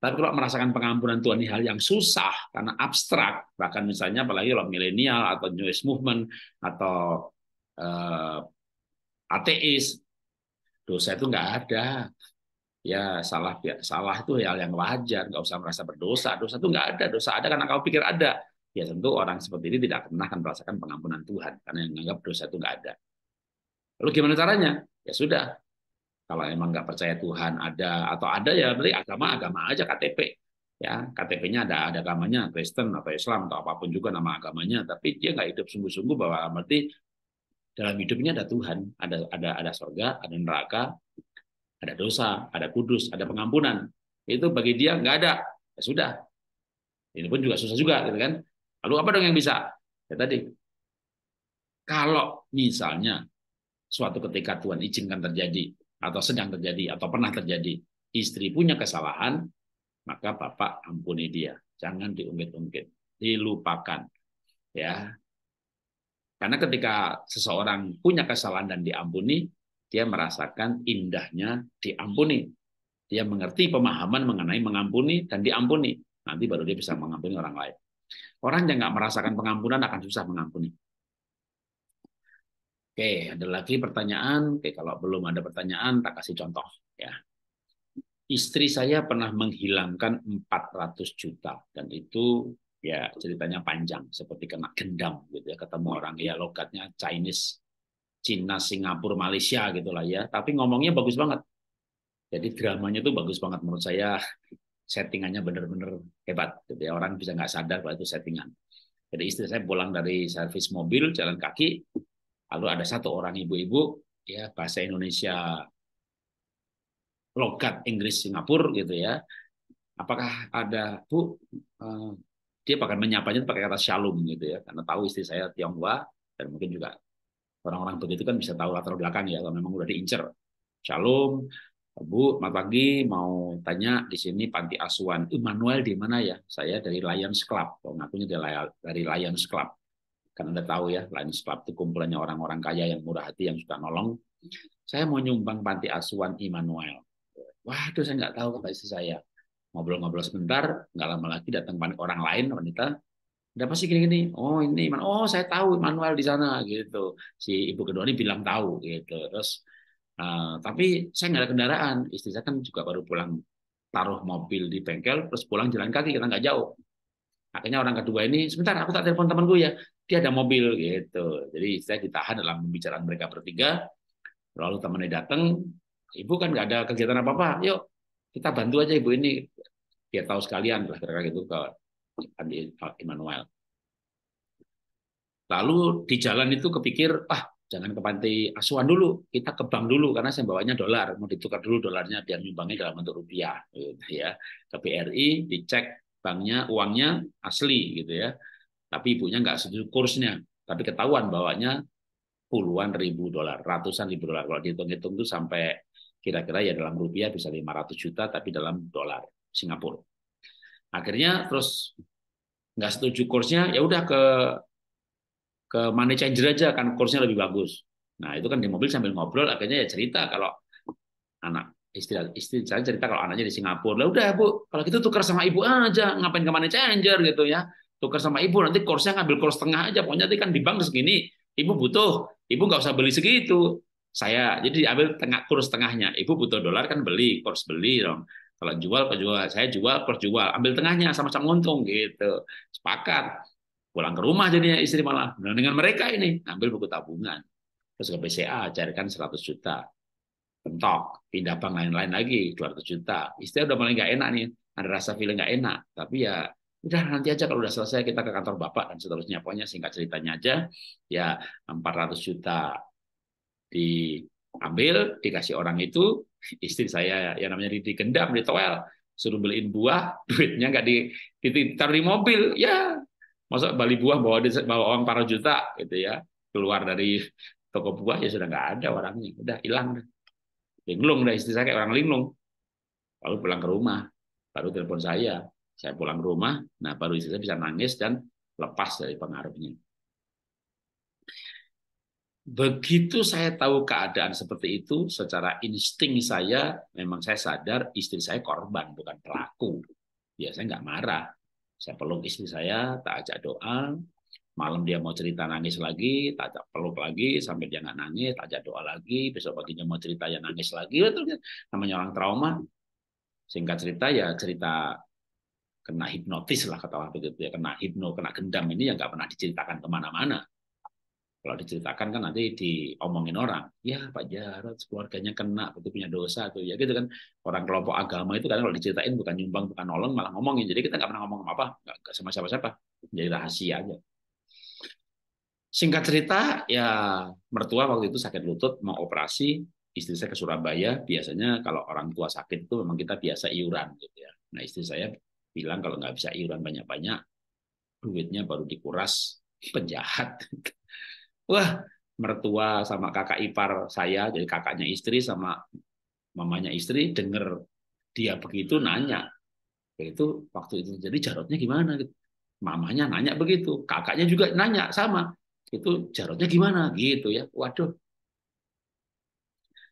Tapi kalau merasakan pengampunan Tuhan ini hal yang susah karena abstrak, bahkan misalnya apalagi kalau milenial atau New Age Movement atau uh, ateis, dosa itu nggak ada. Ya salah salah itu hal yang wajar, nggak usah merasa berdosa. Dosa itu nggak ada, dosa ada karena kau pikir ada. Ya tentu orang seperti ini tidak pernah akan merasakan pengampunan Tuhan karena yang menganggap dosa itu nggak ada. Lalu gimana caranya? Ya sudah, kalau emang nggak percaya Tuhan ada atau ada ya beli agama-agama aja KTP. Ya, KTP-nya ada ada agamanya Kristen atau Islam atau apapun juga nama agamanya, tapi dia nggak hidup sungguh-sungguh bahwa berarti dalam hidupnya ada Tuhan, ada ada ada surga, ada neraka, ada dosa, ada kudus, ada pengampunan. Itu bagi dia nggak ada. Ya sudah. Ini pun juga susah juga gitu kan. Lalu apa dong yang bisa? Ya tadi. Kalau misalnya suatu ketika Tuhan izinkan terjadi atau sedang terjadi atau pernah terjadi istri punya kesalahan maka bapak ampuni dia jangan diungkit-ungkit dilupakan ya karena ketika seseorang punya kesalahan dan diampuni dia merasakan indahnya diampuni dia mengerti pemahaman mengenai mengampuni dan diampuni nanti baru dia bisa mengampuni orang lain orang yang nggak merasakan pengampunan akan susah mengampuni Oke, ada lagi pertanyaan. Oke, kalau belum ada pertanyaan, tak kasih contoh ya. Istri saya pernah menghilangkan 400 juta dan itu ya ceritanya panjang seperti kena gendam gitu ya ketemu orang ya logatnya Chinese Cina Singapura Malaysia gitulah ya tapi ngomongnya bagus banget jadi dramanya tuh bagus banget menurut saya settingannya benar-benar hebat Jadi gitu ya. orang bisa nggak sadar kalau itu settingan jadi istri saya pulang dari servis mobil jalan kaki Lalu ada satu orang ibu-ibu ya bahasa Indonesia logat Inggris Singapura gitu ya. Apakah ada Bu uh, dia bahkan menyapanya pakai kata shalom gitu ya karena tahu istri saya Tionghoa dan mungkin juga orang-orang begitu kan bisa tahu latar belakang ya kalau memang udah diincer. Shalom, Bu, selamat pagi. Mau tanya di sini panti asuhan Immanuel di mana ya? Saya dari Lions Club. kalau ngakunya dari Lions Club. Kan Anda tahu ya, Lions Club itu kumpulannya orang-orang kaya yang murah hati, yang suka nolong. Saya mau nyumbang panti asuhan Immanuel. Wah, Waduh, saya nggak tahu kata istri saya. Ngobrol-ngobrol sebentar, nggak lama lagi datang orang lain, wanita, dapat sih gini-gini. Oh ini Iman. Oh saya tahu Immanuel di sana gitu. Si ibu kedua ini bilang tahu gitu. Terus uh, tapi saya nggak ada kendaraan. Istri saya kan juga baru pulang taruh mobil di bengkel terus pulang jalan kaki karena nggak jauh. Akhirnya orang kedua ini sebentar aku tak telepon temanku ya dia ada mobil gitu. Jadi saya ditahan dalam pembicaraan mereka bertiga. Lalu temannya datang, ibu kan nggak ada kegiatan apa apa. Yuk kita bantu aja ibu ini dia tahu sekalian lah kira-kira gitu ke Andi Immanuel. Lalu di jalan itu kepikir, ah jangan ke pantai asuhan dulu, kita ke bank dulu karena saya bawanya dolar, mau ditukar dulu dolarnya biar nyumbangnya dalam bentuk rupiah, gitu ya. Ke BRI dicek banknya, uangnya asli gitu ya. Tapi ibunya nggak setuju kursnya. Tapi ketahuan bawanya puluhan ribu dolar, ratusan ribu dolar. Kalau dihitung-hitung itu sampai kira-kira ya dalam rupiah bisa 500 juta, tapi dalam dolar Singapura. Akhirnya terus nggak setuju kursnya, ya udah ke ke money changer aja kan kursnya lebih bagus. Nah itu kan di mobil sambil ngobrol akhirnya ya cerita kalau anak istri istri cerita kalau anaknya di Singapura lah udah bu kalau gitu tukar sama ibu aja ngapain ke money changer gitu ya tukar sama ibu nanti kursnya ngambil kurs setengah aja pokoknya nanti kan di bank segini ibu butuh ibu nggak usah beli segitu saya jadi ambil tengah kurs setengahnya ibu butuh dolar kan beli kurs beli dong kalau jual ke jual saya jual kurs jual ambil tengahnya sama-sama untung gitu sepakat pulang ke rumah jadinya istri malah nah, dengan mereka ini ambil buku tabungan terus ke BCA carikan 100 juta entok pindah bank lain-lain lagi 200 juta istri udah mulai nggak enak nih ada rasa feeling nggak enak tapi ya udah nanti aja kalau udah selesai kita ke kantor bapak dan seterusnya pokoknya singkat ceritanya aja ya 400 juta diambil dikasih orang itu istri saya yang namanya Riti di toel suruh beliin buah duitnya nggak di ditaruh di mobil ya masa balik buah bawa bawa uang paruh juta gitu ya keluar dari toko buah ya sudah nggak ada orangnya udah hilang linglung udah istri saya kayak orang linglung lalu pulang ke rumah baru telepon saya saya pulang rumah, nah baru istri saya bisa nangis dan lepas dari pengaruhnya. Begitu saya tahu keadaan seperti itu, secara insting saya, memang saya sadar istri saya korban, bukan pelaku. Ya, saya nggak marah. Saya peluk istri saya, tak ajak doa. Malam dia mau cerita nangis lagi, tak ajak peluk lagi, sampai dia nggak nangis, tak ajak doa lagi. Besok paginya mau cerita ya nangis lagi. Kan? namanya orang trauma. Singkat cerita ya cerita kena hipnotis lah kata orang begitu ya kena hipno kena gendam ini yang nggak pernah diceritakan kemana-mana kalau diceritakan kan nanti diomongin orang ya Pak Jarod keluarganya kena begitu punya dosa tuh ya gitu kan orang kelompok agama itu kan kalau diceritain bukan nyumbang bukan nolong malah ngomongin jadi kita nggak pernah ngomong apa nggak sama siapa-siapa jadi rahasia aja singkat cerita ya mertua waktu itu sakit lutut mau operasi istri saya ke Surabaya biasanya kalau orang tua sakit itu memang kita biasa iuran gitu ya nah istri saya bilang kalau nggak bisa iuran banyak-banyak, duitnya baru dikuras penjahat. Wah, mertua sama kakak ipar saya, jadi kakaknya istri sama mamanya istri dengar dia begitu nanya. Itu waktu itu jadi jarotnya gimana gitu. Mamanya nanya begitu, kakaknya juga nanya sama. Itu jarotnya gimana gitu ya. Waduh.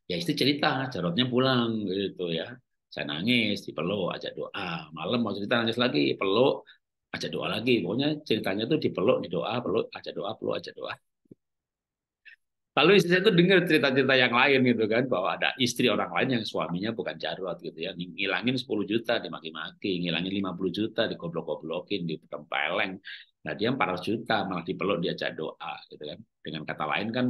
Ya istri cerita, jarotnya pulang gitu ya saya nangis dipeluk ajak doa malam mau cerita nangis lagi peluk ajak doa lagi pokoknya ceritanya tuh dipeluk doa, peluk ajak doa peluk ajak doa lalu istri saya tuh dengar cerita-cerita yang lain gitu kan bahwa ada istri orang lain yang suaminya bukan Jarot gitu ya ngilangin 10 juta dimaki-maki ngilangin 50 juta digoblok-goblokin ditempeleng nah dia 400 juta malah dipeluk dia ajak doa gitu kan dengan kata lain kan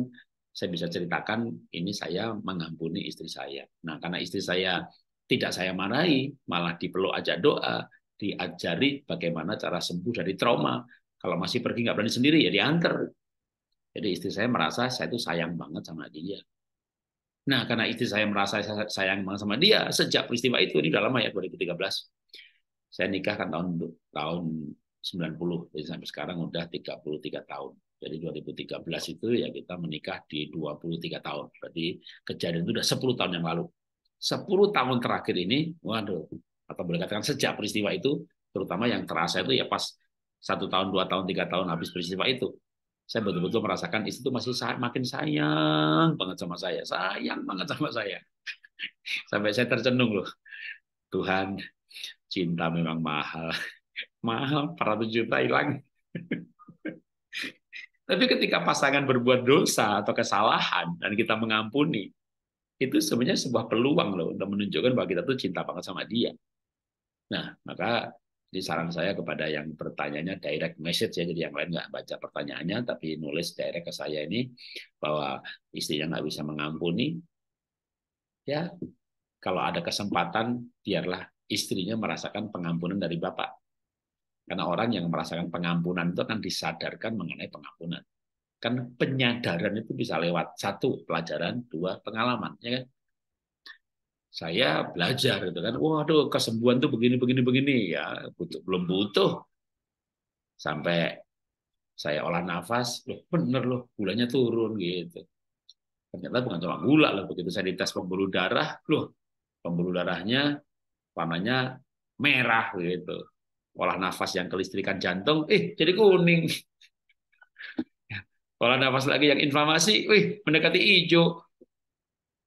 saya bisa ceritakan ini saya mengampuni istri saya nah karena istri saya tidak saya marahi, malah dipeluk ajak doa, diajari bagaimana cara sembuh dari trauma. Kalau masih pergi nggak berani sendiri ya diantar. Jadi istri saya merasa saya itu sayang banget sama dia. Nah, karena istri saya merasa saya sayang banget sama dia, sejak peristiwa itu, ini udah lama ya, 2013. Saya nikah kan tahun tahun 90, jadi sampai sekarang udah 33 tahun. Jadi 2013 itu ya kita menikah di 23 tahun. Berarti kejadian itu udah 10 tahun yang lalu. 10 tahun terakhir ini, waduh, atau boleh katakan sejak peristiwa itu, terutama yang terasa itu ya pas satu tahun, dua tahun, tiga tahun habis peristiwa itu, saya betul-betul merasakan istri itu masih say makin sayang banget sama saya, sayang banget sama saya. Sampai saya tercenung loh. Tuhan, cinta memang mahal. mahal, 400 juta hilang. Tapi ketika pasangan berbuat dosa atau kesalahan dan kita mengampuni, itu sebenarnya sebuah peluang loh untuk menunjukkan bahwa kita tuh cinta banget sama dia. Nah, maka jadi saran saya kepada yang pertanyaannya direct message ya, jadi yang lain nggak baca pertanyaannya, tapi nulis direct ke saya ini bahwa istrinya nggak bisa mengampuni, ya kalau ada kesempatan biarlah istrinya merasakan pengampunan dari bapak. Karena orang yang merasakan pengampunan itu akan disadarkan mengenai pengampunan kan penyadaran itu bisa lewat satu pelajaran, dua pengalaman, ya kan? Saya belajar itu kan, waduh kesembuhan tuh begini begini begini ya, butuh belum butuh sampai saya olah nafas, loh bener loh gulanya turun gitu. Ternyata bukan cuma gula loh, begitu saya dites pembuluh darah, loh pembuluh darahnya warnanya merah gitu. Olah nafas yang kelistrikan jantung, eh jadi kuning. Kalau nafas lagi yang inflamasi, wih, mendekati hijau.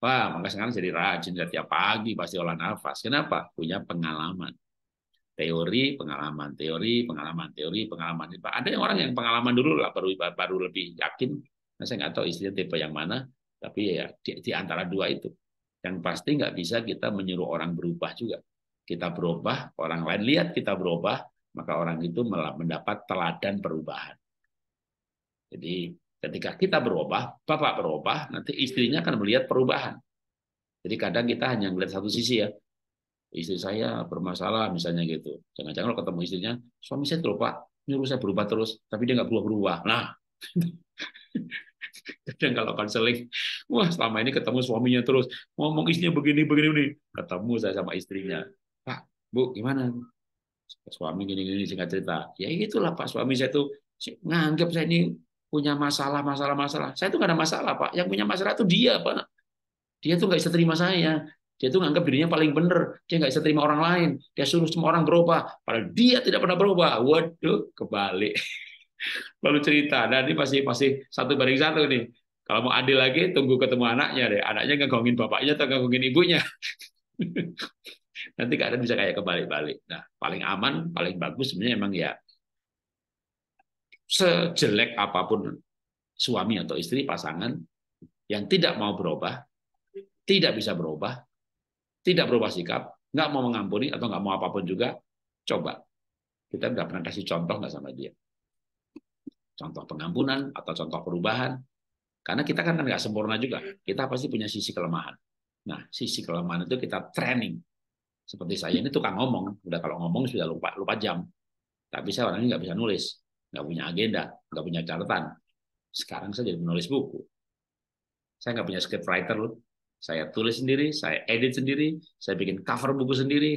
Wah, maka sekarang jadi rajin setiap pagi pasti olah nafas. Kenapa? Punya pengalaman. Teori, pengalaman, teori, pengalaman, teori, pengalaman. Ada yang orang yang pengalaman dulu lah, baru, baru lebih yakin. Nah, saya nggak tahu istilah tipe yang mana, tapi ya di, di antara dua itu. Yang pasti nggak bisa kita menyuruh orang berubah juga. Kita berubah, orang lain lihat kita berubah, maka orang itu mendapat teladan perubahan. Jadi Ketika kita berubah, bapak berubah, nanti istrinya akan melihat perubahan. Jadi kadang kita hanya melihat satu sisi ya. Istri saya bermasalah misalnya gitu. Jangan-jangan kalau ketemu istrinya, suami saya terlupa, pak, nyuruh saya berubah terus, tapi dia nggak berubah-berubah. Nah, kadang kalau konseling, wah selama ini ketemu suaminya terus, ngomong istrinya begini-begini begini Ketemu saya sama istrinya. Pak, bu gimana? Suami gini-gini singkat cerita. Ya itulah pak, suami saya tuh nganggap saya ini punya masalah, masalah, masalah. Saya tuh nggak ada masalah, Pak. Yang punya masalah itu dia, Pak. Dia tuh nggak bisa terima saya. Dia tuh nganggap dirinya paling benar. Dia nggak bisa terima orang lain. Dia suruh semua orang berubah. Padahal dia tidak pernah berubah. Waduh, kebalik. Lalu cerita. Nah ini pasti pasti satu banding satu nih. Kalau mau adil lagi, tunggu ketemu anaknya deh. Anaknya ngegongin bapaknya atau ngegongin ibunya. Nanti keadaan bisa kayak kebalik-balik. Nah, paling aman, paling bagus sebenarnya emang ya sejelek apapun suami atau istri pasangan yang tidak mau berubah, tidak bisa berubah, tidak berubah sikap, nggak mau mengampuni atau nggak mau apapun juga, coba. Kita nggak pernah kasih contoh nggak sama dia? Contoh pengampunan atau contoh perubahan. Karena kita kan nggak sempurna juga. Kita pasti punya sisi kelemahan. Nah, sisi kelemahan itu kita training. Seperti saya ini tukang ngomong. Udah kalau ngomong sudah lupa lupa jam. Tapi saya orangnya nggak bisa nulis nggak punya agenda, nggak punya catatan. Sekarang saya jadi menulis buku. Saya nggak punya script writer loh. Saya tulis sendiri, saya edit sendiri, saya bikin cover buku sendiri.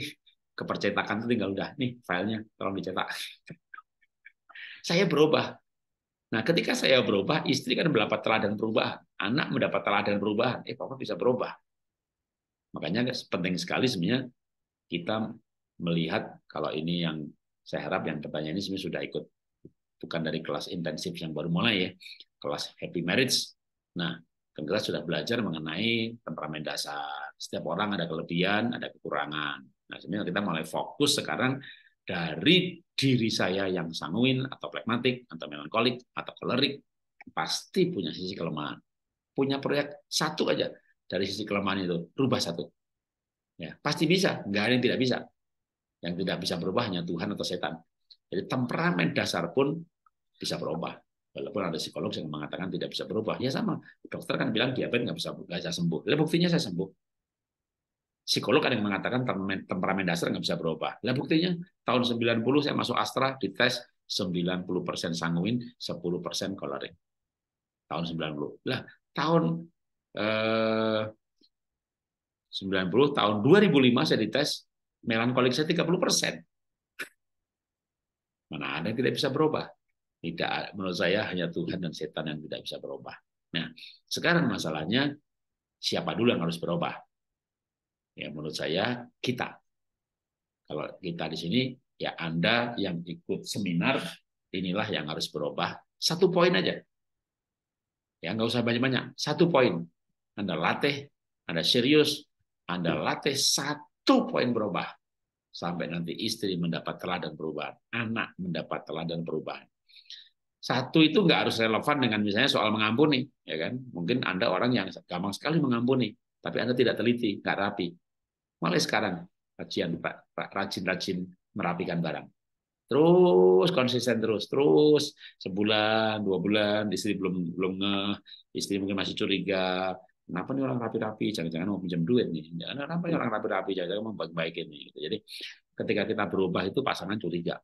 Kepercetakan itu tinggal udah nih filenya, tolong dicetak. saya berubah. Nah, ketika saya berubah, istri kan mendapat teladan perubahan, anak mendapat teladan perubahan. Eh, papa bisa berubah. Makanya penting sekali sebenarnya kita melihat kalau ini yang saya harap yang pertanyaan ini sebenarnya sudah ikut bukan dari kelas intensif yang baru mulai ya, kelas happy marriage. Nah, kita sudah belajar mengenai temperamen dasar. Setiap orang ada kelebihan, ada kekurangan. Nah, sebenarnya kita mulai fokus sekarang dari diri saya yang sanguin atau pragmatik atau melankolik atau kolerik pasti punya sisi kelemahan. Punya proyek satu aja dari sisi kelemahan itu, rubah satu. Ya, pasti bisa, Enggak ada yang tidak bisa. Yang tidak bisa berubah hanya Tuhan atau setan. Jadi temperamen dasar pun bisa berubah. Walaupun ada psikolog yang mengatakan tidak bisa berubah, ya sama. Dokter kan bilang diabetes nggak bisa nggak bisa sembuh. Lah buktinya saya sembuh. Psikolog ada yang mengatakan temperamen, dasar nggak bisa berubah. Lah buktinya tahun 90 saya masuk Astra dites 90% sanguin, 10% coloring. Tahun 90. Lah tahun eh, 90 tahun 2005 saya dites melankolik saya 30 persen. Mana ada yang tidak bisa berubah? Tidak menurut saya hanya Tuhan dan setan yang tidak bisa berubah. Nah, sekarang masalahnya siapa dulu yang harus berubah? Ya menurut saya kita. Kalau kita di sini ya Anda yang ikut seminar inilah yang harus berubah. Satu poin aja. Ya nggak usah banyak-banyak. Satu poin. Anda latih, Anda serius, Anda latih satu poin berubah sampai nanti istri mendapat teladan perubahan, anak mendapat teladan perubahan satu itu nggak harus relevan dengan misalnya soal mengampuni, ya kan? Mungkin Anda orang yang gampang sekali mengampuni, tapi Anda tidak teliti, nggak rapi. Mulai sekarang rajin, Pak, rajin-rajin merapikan barang. Terus konsisten terus, terus sebulan, dua bulan, istri belum belum nge, istri mungkin masih curiga, kenapa nih orang rapi-rapi, jangan-jangan mau pinjam duit nih, jangan kenapa nih orang rapi-rapi, jangan-jangan mau baik-baikin nih. Gitu. Jadi ketika kita berubah itu pasangan curiga,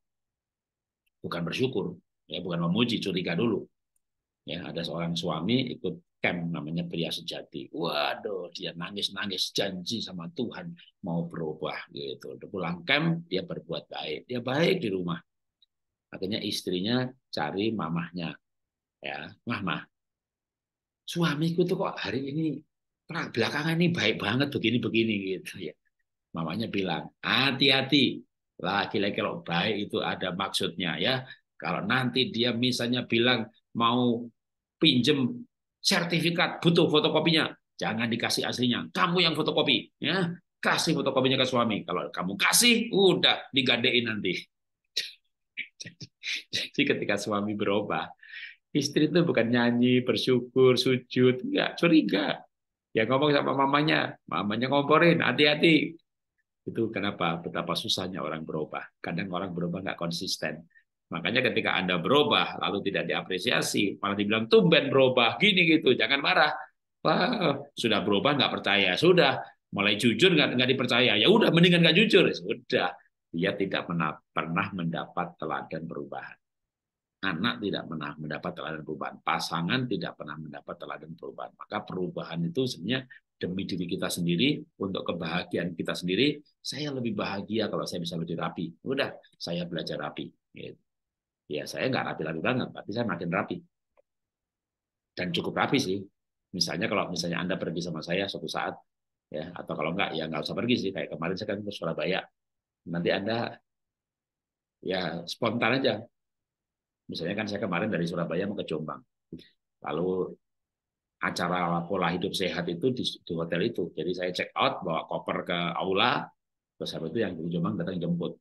bukan bersyukur, ya bukan memuji curiga dulu ya ada seorang suami ikut camp namanya pria sejati waduh dia nangis nangis janji sama Tuhan mau berubah gitu pulang camp dia berbuat baik dia baik di rumah akhirnya istrinya cari mamahnya ya mama suamiku tuh kok hari ini belakangan ini baik banget begini begini gitu ya mamanya bilang hati-hati laki-laki kalau baik itu ada maksudnya ya kalau nanti dia misalnya bilang mau pinjem sertifikat butuh fotokopinya, jangan dikasih aslinya. Kamu yang fotokopi, ya kasih fotokopinya ke suami. Kalau kamu kasih, udah digadein nanti. Jadi ketika suami berubah, istri itu bukan nyanyi, bersyukur, sujud, enggak curiga. Ya ngomong sama mamanya, mamanya ngomporin, hati-hati. Itu kenapa betapa susahnya orang berubah. Kadang orang berubah nggak konsisten Makanya ketika Anda berubah lalu tidak diapresiasi, malah dibilang tumben berubah gini gitu, jangan marah. Wah, sudah berubah nggak percaya, sudah mulai jujur nggak nggak dipercaya, ya udah mendingan nggak jujur, ya sudah dia tidak pernah mendapat teladan perubahan. Anak tidak pernah mendapat teladan perubahan, pasangan tidak pernah mendapat teladan perubahan. Maka perubahan itu sebenarnya demi diri kita sendiri, untuk kebahagiaan kita sendiri. Saya lebih bahagia kalau saya bisa lebih rapi. Udah, saya belajar rapi. Gitu ya saya nggak rapi-rapi banget, tapi saya makin rapi. Dan cukup rapi sih. Misalnya kalau misalnya Anda pergi sama saya suatu saat, ya atau kalau nggak, ya nggak usah pergi sih. Kayak kemarin saya kan ke Surabaya. Nanti Anda ya spontan aja. Misalnya kan saya kemarin dari Surabaya mau ke Jombang. Lalu acara pola hidup sehat itu di, di hotel itu. Jadi saya check out, bawa koper ke aula, terus habis itu yang dari Jombang datang jemput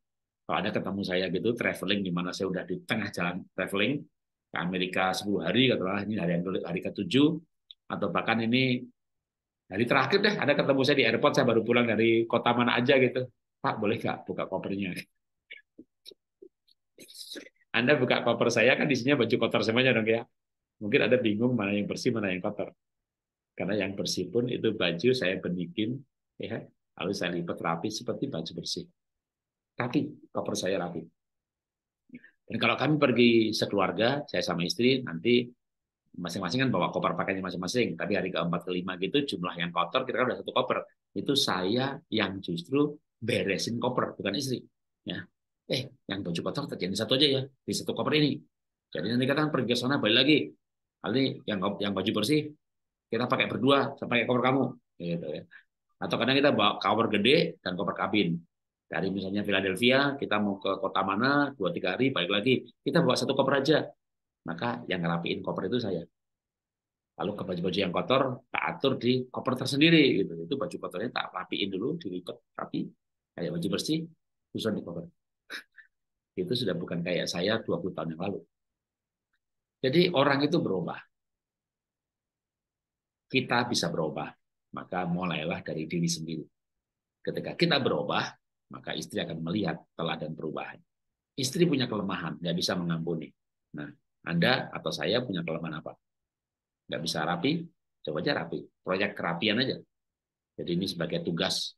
kalau ada ketemu saya gitu traveling di mana saya udah di tengah jalan traveling ke Amerika 10 hari katakanlah ini hari yang hari ke tujuh atau bahkan ini hari terakhir deh ada ketemu saya di airport saya baru pulang dari kota mana aja gitu Pak boleh nggak buka kopernya Anda buka koper saya kan di sini baju kotor semuanya dong ya mungkin ada bingung mana yang bersih mana yang kotor karena yang bersih pun itu baju saya benikin ya lalu saya lipat rapi seperti baju bersih rapi, koper saya rapi. Dan kalau kami pergi sekeluarga, saya sama istri, nanti masing-masing kan bawa koper pakainya masing-masing. Tapi hari keempat, kelima gitu jumlah yang kotor kira-kira udah satu koper. Itu saya yang justru beresin koper, bukan istri. Ya, eh yang baju kotor terjadi satu aja ya di satu koper ini. Jadi nanti kita kan pergi ke sana balik lagi. Kali yang yang baju bersih kita pakai berdua, sampai pakai koper kamu, gitu ya. Atau kadang kita bawa koper gede dan koper kabin dari misalnya Philadelphia kita mau ke kota mana dua tiga hari balik lagi kita bawa satu koper aja maka yang ngerapiin koper itu saya lalu ke baju-baju yang kotor tak atur di koper tersendiri gitu itu baju kotornya tak rapiin dulu dilipat rapi kayak baju bersih susun di koper itu sudah bukan kayak saya 20 tahun yang lalu jadi orang itu berubah kita bisa berubah maka mulailah dari diri sendiri ketika kita berubah maka istri akan melihat teladan perubahan. Istri punya kelemahan, nggak bisa mengampuni. Nah, Anda atau saya punya kelemahan apa? Nggak bisa rapi, coba aja rapi. Proyek kerapian aja. Jadi ini sebagai tugas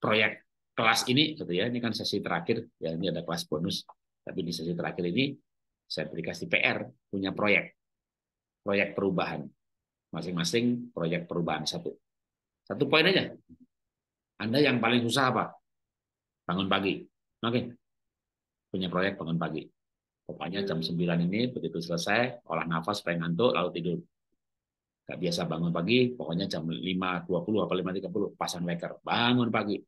proyek kelas ini, gitu ya. Ini kan sesi terakhir, ya ini ada kelas bonus. Tapi di sesi terakhir ini saya berikan kasih PR punya proyek, proyek perubahan. Masing-masing proyek perubahan satu. Satu poin aja. Anda yang paling susah apa? bangun pagi. Oke. Punya proyek bangun pagi. Pokoknya jam 9 ini begitu selesai, olah nafas supaya ngantuk, lalu tidur. Gak biasa bangun pagi, pokoknya jam 5.20 atau 5.30, pasang waker. Bangun pagi.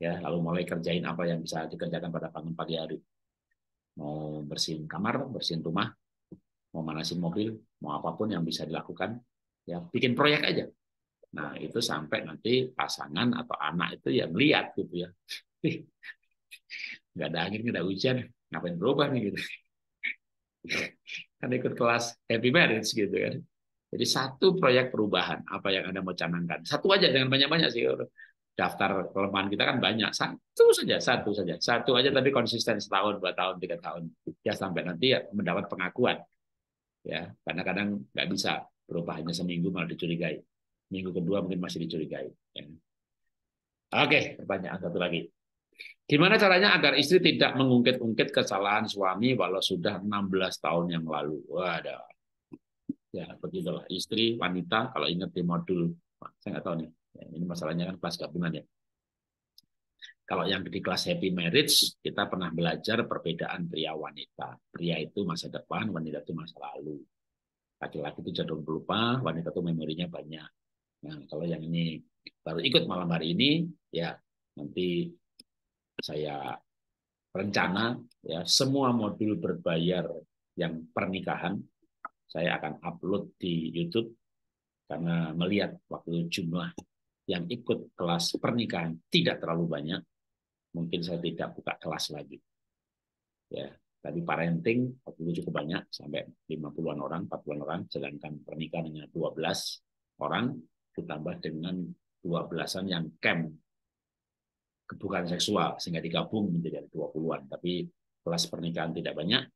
ya Lalu mulai kerjain apa yang bisa dikerjakan pada bangun pagi hari. Mau bersihin kamar, bersihin rumah, mau manasin mobil, mau apapun yang bisa dilakukan. ya Bikin proyek aja. Nah, itu sampai nanti pasangan atau anak itu yang lihat gitu ya. Nggak ada angin, nggak ada hujan, ngapain berubah nih gitu. kan ikut kelas happy marriage gitu kan. Jadi satu proyek perubahan apa yang Anda mau canangkan. Satu aja dengan banyak-banyak sih. Daftar kelemahan kita kan banyak. Satu saja, satu saja. Satu aja tapi konsisten setahun, dua tahun, tiga tahun. Ya sampai nanti ya mendapat pengakuan. Ya, karena kadang nggak bisa berubah hanya seminggu malah dicurigai minggu kedua mungkin masih dicurigai. Ya. Oke, pertanyaan satu lagi. Gimana caranya agar istri tidak mengungkit-ungkit kesalahan suami walau sudah 16 tahun yang lalu? Waduh. Ya, begitulah. Istri, wanita, kalau ingat di modul, saya nggak tahu nih. Ya, ini masalahnya kan kelas gabungan ya. Kalau yang di kelas happy marriage, kita pernah belajar perbedaan pria wanita. Pria itu masa depan, wanita itu masa lalu. Laki-laki itu jadul berupa, wanita itu memorinya banyak. Nah, kalau yang ini baru ikut malam hari ini, ya nanti saya rencana ya semua modul berbayar yang pernikahan saya akan upload di YouTube karena melihat waktu jumlah yang ikut kelas pernikahan tidak terlalu banyak, mungkin saya tidak buka kelas lagi. Ya, tadi parenting waktu itu cukup banyak sampai 50-an orang, 40-an orang, sedangkan pernikahannya hanya 12 orang ditambah dengan dua belasan yang kem kebukan seksual sehingga digabung menjadi dua puluhan tapi kelas pernikahan tidak banyak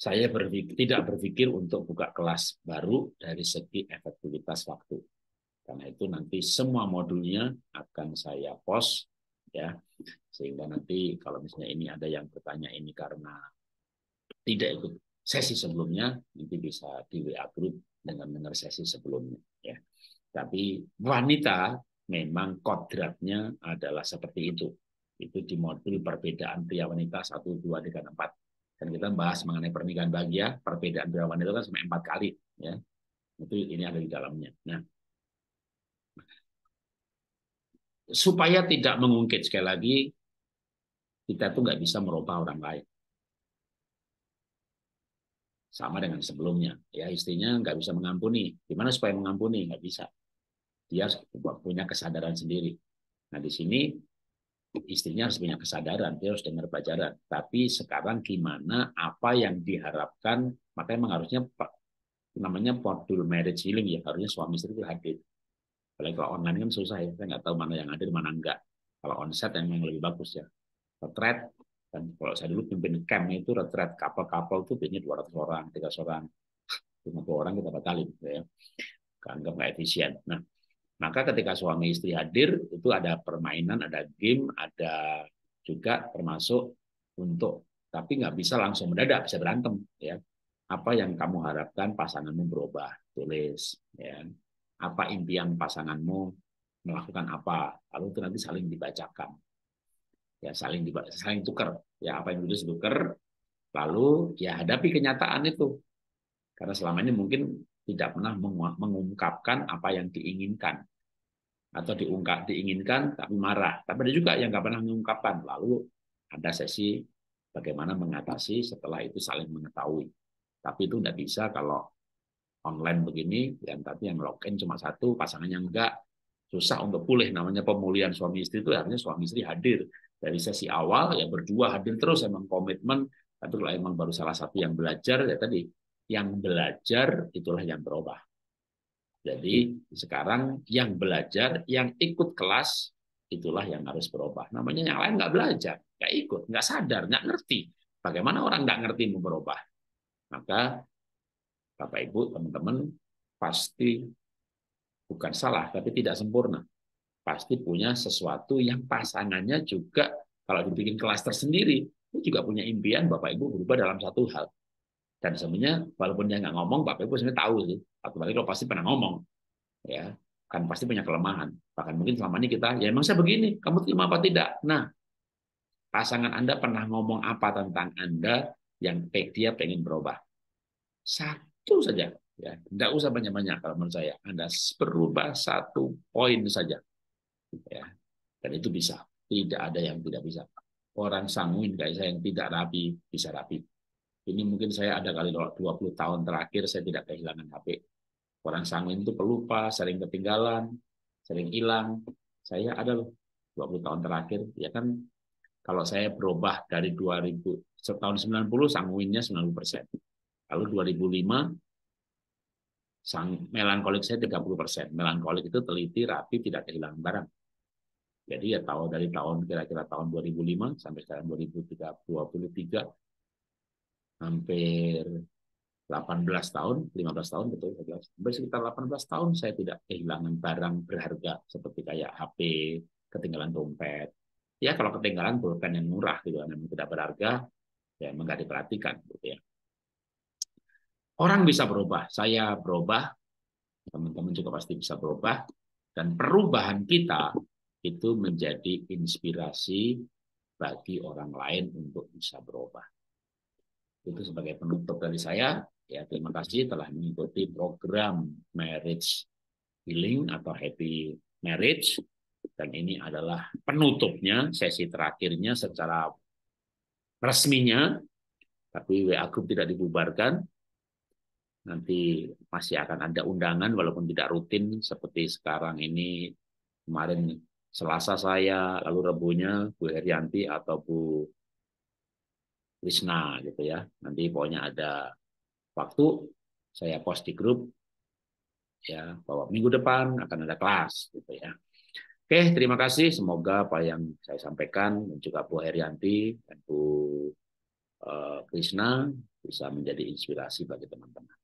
saya berpikir, tidak berpikir untuk buka kelas baru dari segi efektivitas waktu karena itu nanti semua modulnya akan saya post ya sehingga nanti kalau misalnya ini ada yang bertanya ini karena tidak ikut sesi sebelumnya nanti bisa di WA group dengan dengar sesi sebelumnya ya. Tapi wanita memang kodratnya adalah seperti itu. Itu di modul perbedaan pria wanita 1, 2, 3, 4. Dan kita bahas mengenai pernikahan bahagia, perbedaan pria wanita kan sampai empat kali. ya Itu ini ada di dalamnya. Nah, supaya tidak mengungkit sekali lagi, kita tuh nggak bisa merubah orang lain sama dengan sebelumnya. Ya istrinya nggak bisa mengampuni. Gimana supaya mengampuni? Nggak bisa. Dia harus punya kesadaran sendiri. Nah di sini istrinya harus punya kesadaran, dia harus dengar pelajaran. Tapi sekarang gimana apa yang diharapkan, makanya memang harusnya namanya modul marriage healing ya, harusnya suami istri itu hadir. Kalau kalau online kan susah ya, saya nggak tahu mana yang hadir, mana enggak. Kalau onset yang lebih bagus ya. Thread dan kalau saya dulu pimpin camp itu retret kapal-kapal itu biasanya 200 orang, 300 orang, 50 orang kita batalin gitu ya. Anggap kan nggak efisien. Nah, maka ketika suami istri hadir itu ada permainan, ada game, ada juga termasuk untuk tapi nggak bisa langsung mendadak bisa berantem ya. Apa yang kamu harapkan pasanganmu berubah, tulis ya. Apa impian pasanganmu melakukan apa, lalu itu nanti saling dibacakan ya saling saling tukar ya apa yang ditulis tukar lalu ya hadapi kenyataan itu karena selama ini mungkin tidak pernah mengungkapkan apa yang diinginkan atau diungkap diinginkan tapi marah tapi ada juga yang nggak pernah mengungkapkan lalu ada sesi bagaimana mengatasi setelah itu saling mengetahui tapi itu nggak bisa kalau online begini dan tadi yang login cuma satu pasangannya enggak susah untuk pulih namanya pemulihan suami istri itu artinya suami istri hadir dari sesi awal ya berdua hadir terus emang komitmen tapi kalau emang baru salah satu yang belajar ya tadi yang belajar itulah yang berubah jadi hmm. sekarang yang belajar yang ikut kelas itulah yang harus berubah namanya yang lain nggak belajar nggak ikut nggak sadar nggak ngerti bagaimana orang nggak ngerti mau berubah maka bapak ibu teman-teman pasti bukan salah tapi tidak sempurna pasti punya sesuatu yang pasangannya juga kalau dibikin kelas tersendiri itu juga punya impian Bapak Ibu berubah dalam satu hal. Dan semuanya walaupun dia nggak ngomong, Bapak Ibu sebenarnya tahu sih. balik kalau pasti pernah ngomong, ya kan pasti punya kelemahan. Bahkan mungkin selama ini kita ya emang saya begini, kamu terima apa tidak? Nah, pasangan Anda pernah ngomong apa tentang Anda yang baik dia pengen berubah? Satu saja, ya tidak usah banyak-banyak kalau menurut saya. Anda berubah satu poin saja ya dan itu bisa tidak ada yang tidak bisa orang sanguin kayak saya yang tidak rapi bisa rapi ini mungkin saya ada kali 20 tahun terakhir saya tidak kehilangan HP orang sanguin itu pelupa sering ketinggalan sering hilang saya ada loh 20 tahun terakhir ya kan kalau saya berubah dari 2000 setahun 90 sanguinnya 90 persen lalu 2005 sang melankolik saya 30 persen melankolik itu teliti rapi tidak kehilangan barang jadi ya tahun dari tahun kira-kira tahun 2005 sampai sekarang 2023 hampir 18 tahun, 15 tahun betul, 15. Hampir sekitar 18 tahun saya tidak kehilangan barang berharga seperti kayak HP, ketinggalan dompet. Ya kalau ketinggalan bukan yang murah gitu kan, tidak berharga, ya enggak diperhatikan gitu ya. Orang bisa berubah, saya berubah, teman-teman juga pasti bisa berubah, dan perubahan kita itu menjadi inspirasi bagi orang lain untuk bisa berubah. Itu sebagai penutup dari saya. Ya, terima kasih telah mengikuti program Marriage Healing atau Happy Marriage. Dan ini adalah penutupnya, sesi terakhirnya secara resminya. Tapi WA Group tidak dibubarkan. Nanti masih akan ada undangan walaupun tidak rutin seperti sekarang ini kemarin Selasa saya, lalu Rebunya Bu Herianti atau Bu Krisna gitu ya. Nanti pokoknya ada waktu saya post di grup ya bahwa minggu depan akan ada kelas gitu ya. Oke, terima kasih. Semoga apa yang saya sampaikan dan juga Bu Herianti dan Bu Krisna eh, bisa menjadi inspirasi bagi teman-teman.